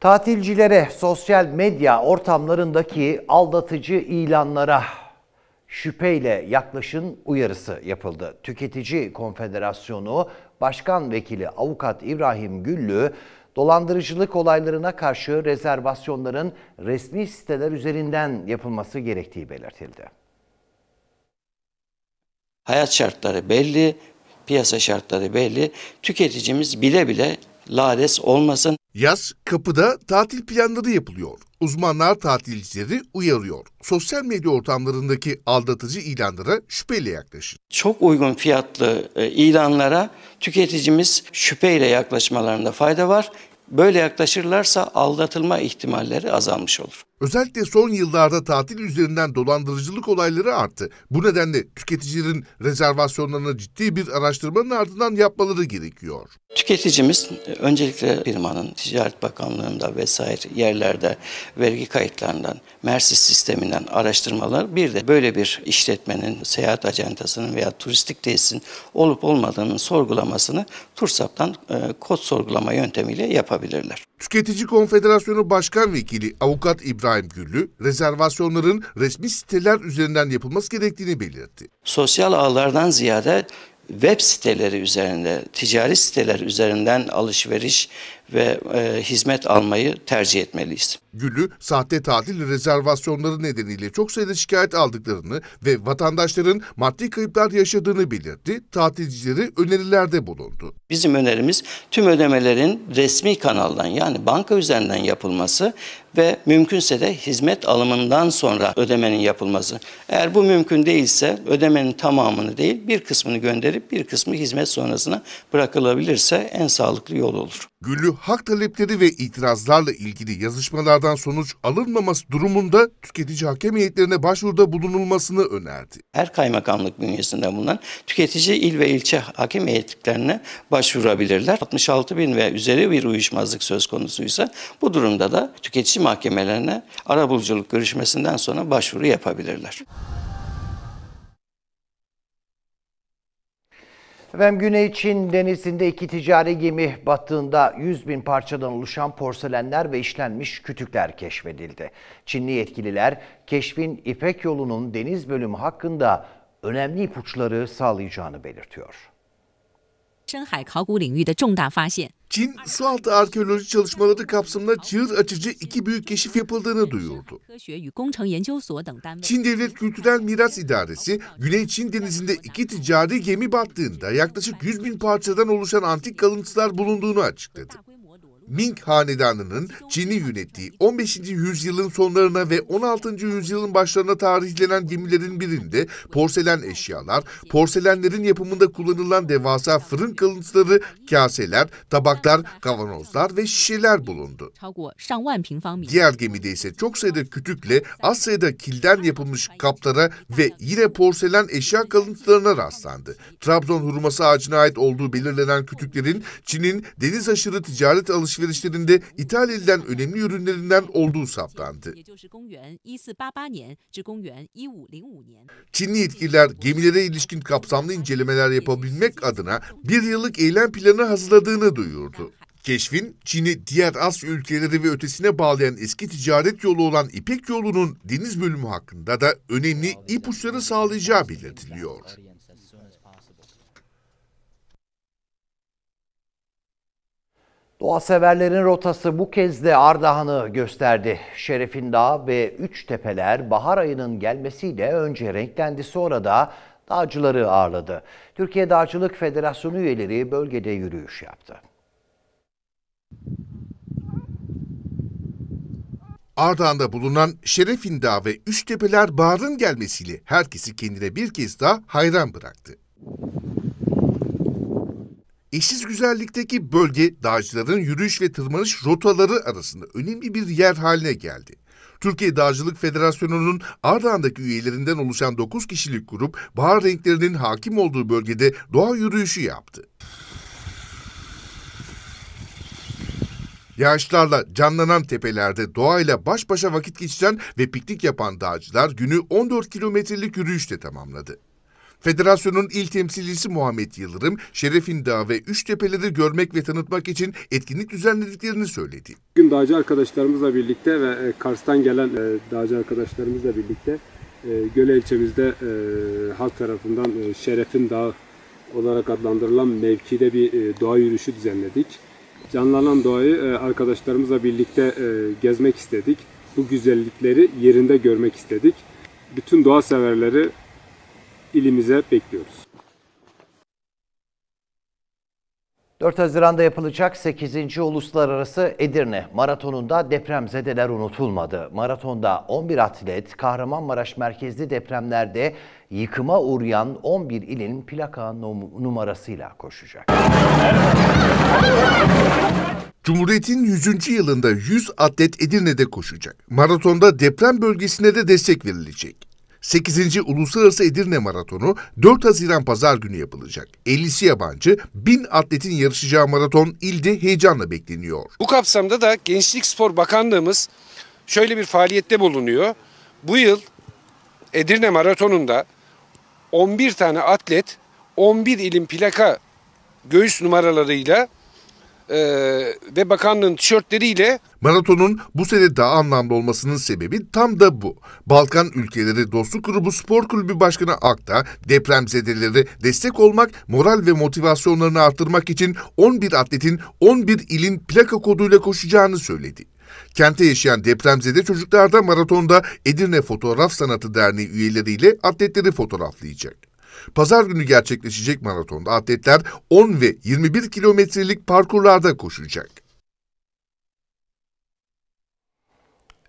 Tatilcilere, sosyal medya ortamlarındaki aldatıcı ilanlara şüpheyle yaklaşın uyarısı yapıldı. Tüketici Konfederasyonu Başkan Vekili Avukat İbrahim Güllü dolandırıcılık olaylarına karşı rezervasyonların resmi siteler üzerinden yapılması gerektiği belirtildi. Hayat şartları belli, piyasa şartları belli. Tüketicimiz bile bile lades olmasın. Yaz kapıda tatil planları yapılıyor. Uzmanlar tatilcileri uyarıyor. Sosyal medya ortamlarındaki aldatıcı ilanlara şüpheyle yaklaşın. Çok uygun fiyatlı e, ilanlara tüketicimiz şüpheyle yaklaşmalarında fayda var. Böyle yaklaşırlarsa aldatılma ihtimalleri azalmış olur. Özellikle son yıllarda tatil üzerinden dolandırıcılık olayları arttı. Bu nedenle tüketicilerin rezervasyonlarını ciddi bir araştırmanın ardından yapmaları gerekiyor. Tüketicimiz öncelikle firmanın Ticaret Bakanlığı'nda vesaire yerlerde vergi kayıtlarından, Mersis sisteminden araştırmalar bir de böyle bir işletmenin, seyahat ajantasının veya turistik tesisin olup olmadığının sorgulamasını TURSAP'tan e, kod sorgulama yöntemiyle yapabilirler. Tüketici Konfederasyonu Başkan Vekili Avukat İbrahim İbrahim Güllü, rezervasyonların resmi siteler üzerinden yapılması gerektiğini belirtti. Sosyal ağlardan ziyade web siteleri üzerinde, ticari siteler üzerinden alışveriş ve e, hizmet almayı tercih etmeliyiz. Güllü, sahte tatil rezervasyonları nedeniyle çok sayıda şikayet aldıklarını ve vatandaşların maddi kayıplar yaşadığını belirtti. Tatilcileri önerilerde bulundu. Bizim önerimiz tüm ödemelerin resmi kanaldan yani banka üzerinden yapılması ve mümkünse de hizmet alımından sonra ödemenin yapılması. Eğer bu mümkün değilse ödemenin tamamını değil bir kısmını gönderip bir kısmı hizmet sonrasına bırakılabilirse en sağlıklı yol olur. Güllü hak talepleri ve itirazlarla ilgili yazışmalarda araştırmadan sonuç alınmaması durumunda tüketici hakem heyetlerine başvuruda bulunulmasını önerdi. Her kaymakamlık bünyesinde bulunan tüketici il ve ilçe hakem heyetlerine başvurabilirler. 66 bin ve üzeri bir uyuşmazlık söz konusuysa bu durumda da tüketici mahkemelerine arabuluculuk görüşmesinden sonra başvuru yapabilirler. Efendim Güney Çin denizinde iki ticari gemi battığında 100 bin parçadan oluşan porselenler ve işlenmiş kütükler keşfedildi. Çinli yetkililer keşfin İpek yolunun deniz bölümü hakkında önemli ipuçları sağlayacağını belirtiyor. 深海考古领域的重大发现。Çin, sualtı altı arkeoloji çalışmaları kapsamında çığır açıcı iki büyük keşif yapıldığını duyurdu. Çin Devlet Kültürel Miras İdaresi, Güney Çin Denizi'nde iki ticari gemi battığında yaklaşık 100 bin parçadan oluşan antik kalıntılar bulunduğunu açıkladı. Ming Hanedanı'nın Çin'i yönettiği 15. yüzyılın sonlarına ve 16. yüzyılın başlarına tarihlenen gemilerin birinde porselen eşyalar, porselenlerin yapımında kullanılan devasa fırın kalıntıları, kaseler, tabaklar, kavanozlar ve şişeler bulundu. Diğer gemide ise çok sayıda kütükle az sayıda kilden yapılmış kaplara ve yine porselen eşya kalıntılarına rastlandı. Trabzon hurması ağacına ait olduğu belirlenen kütüklerin Çin'in deniz aşırı ticaret alışverişi alışverişlerinde İtalya'dan önemli ürünlerinden olduğu saptandı. Çinli yetkililer gemilere ilişkin kapsamlı incelemeler yapabilmek adına bir yıllık eylem planı hazırladığını duyurdu. Keşfin, Çin'i diğer Asya ülkeleri ve ötesine bağlayan eski ticaret yolu olan İpek yolunun deniz bölümü hakkında da önemli ipuçları sağlayacağı belirtiliyor. Doğa severlerin rotası bu kez de Ardahan'ı gösterdi. Şerefin Dağı ve Üç Tepeler bahar ayının gelmesiyle önce renklendi sonra da dağcıları ağırladı. Türkiye Dağcılık Federasyonu üyeleri bölgede yürüyüş yaptı. Ardahan'da bulunan Şerefin Dağı ve Üç Tepeler baharın gelmesiyle herkesi kendine bir kez daha hayran bıraktı. Eşsiz güzellikteki bölge dağcıların yürüyüş ve tırmanış rotaları arasında önemli bir yer haline geldi. Türkiye Dağcılık Federasyonu'nun Ardahan'daki üyelerinden oluşan 9 kişilik grup bahar renklerinin hakim olduğu bölgede doğa yürüyüşü yaptı. Yağışlarla canlanan tepelerde doğayla baş başa vakit geçiren ve piknik yapan dağcılar günü 14 kilometrelik yürüyüşle tamamladı. Federasyonun il temsilcisi Muhammed Yıldırım, Şerefin Dağı ve Üç Tepeleri görmek ve tanıtmak için etkinlik düzenlediklerini söyledi. Bugün dağcı arkadaşlarımızla birlikte ve e, Kars'tan gelen e, dağcı arkadaşlarımızla birlikte e, Göle ilçemizde halk tarafından Şerefin Dağı olarak adlandırılan mevkide bir doğa yürüyüşü düzenledik. Canlanan doğayı arkadaşlarımızla birlikte gezmek istedik. Bu güzellikleri yerinde görmek istedik. Bütün doğa severleri ilimize bekliyoruz. 4 Haziran'da yapılacak 8. Uluslararası Edirne Maratonu'nda deprem zedeler unutulmadı. Maratonda 11 atlet Kahramanmaraş merkezli depremlerde yıkıma uğrayan 11 ilin plaka numarasıyla koşacak. Cumhuriyet'in 100. yılında 100 atlet Edirne'de koşacak. Maratonda deprem bölgesine de destek verilecek. 8. Uluslararası Edirne Maratonu 4 Haziran Pazar günü yapılacak. 50'si yabancı, 1000 atletin yarışacağı maraton ilde heyecanla bekleniyor. Bu kapsamda da Gençlik Spor Bakanlığımız şöyle bir faaliyette bulunuyor. Bu yıl Edirne Maratonu'nda 11 tane atlet 11 ilin plaka göğüs numaralarıyla e, ve bakanlığın tişörtleriyle Maratonun bu sene daha anlamlı olmasının sebebi tam da bu. Balkan Ülkeleri Dostluk Grubu Spor Kulübü Başkanı Akta, depremzedelere destek olmak, moral ve motivasyonlarını arttırmak için 11 atletin 11 ilin plaka koduyla koşacağını söyledi. Kente yaşayan depremzede çocuklar da maratonda Edirne Fotoğraf Sanatı Derneği üyeleriyle atletleri fotoğraflayacak. Pazar günü gerçekleşecek maratonda atletler 10 ve 21 kilometrelik parkurlarda koşacak.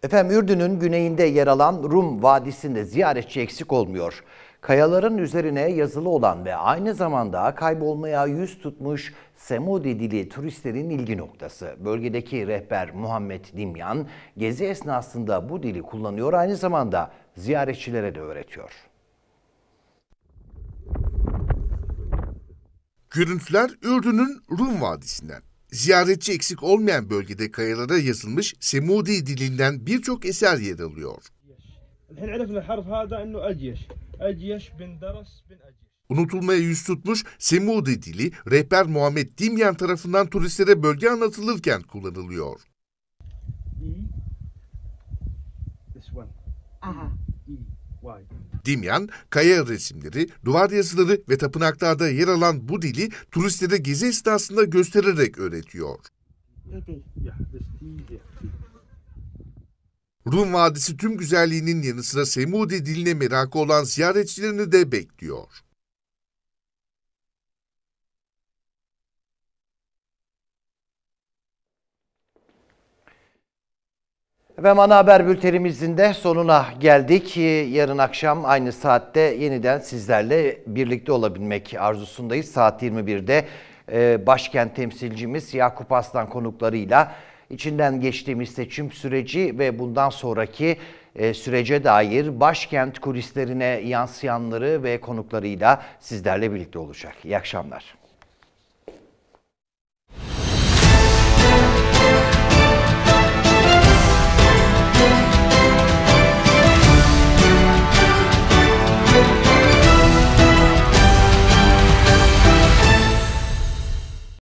Efendim Ürdün'ün güneyinde yer alan Rum Vadisi'nde ziyaretçi eksik olmuyor. Kayaların üzerine yazılı olan ve aynı zamanda kaybolmaya yüz tutmuş Semudi dili turistlerin ilgi noktası. Bölgedeki rehber Muhammed Dimyan gezi esnasında bu dili kullanıyor aynı zamanda ziyaretçilere de öğretiyor. Görüntüler Ürdün'ün Rum Vadisi'nden. Ziyaretçi eksik olmayan bölgede kayalara yazılmış Semudi dilinden birçok eser yer alıyor. Unutulmaya yüz tutmuş Semudi dili rehber Muhammed Dimyan tarafından turistlere bölge anlatılırken kullanılıyor. Aha. Dimyan, kaya resimleri, duvar yazıları ve tapınaklarda yer alan bu dili turistlere gezi esnasında göstererek öğretiyor. Rum Vadisi tüm güzelliğinin yanı sıra Semudi diline merakı olan ziyaretçilerini de bekliyor. Ve ana haber bültenimizin de sonuna geldik. Ee, yarın akşam aynı saatte yeniden sizlerle birlikte olabilmek arzusundayız. Saat 21'de e, başkent temsilcimiz Yakup Aslan konuklarıyla içinden geçtiğimiz seçim süreci ve bundan sonraki e, sürece dair başkent kulislerine yansıyanları ve konuklarıyla sizlerle birlikte olacak. İyi akşamlar.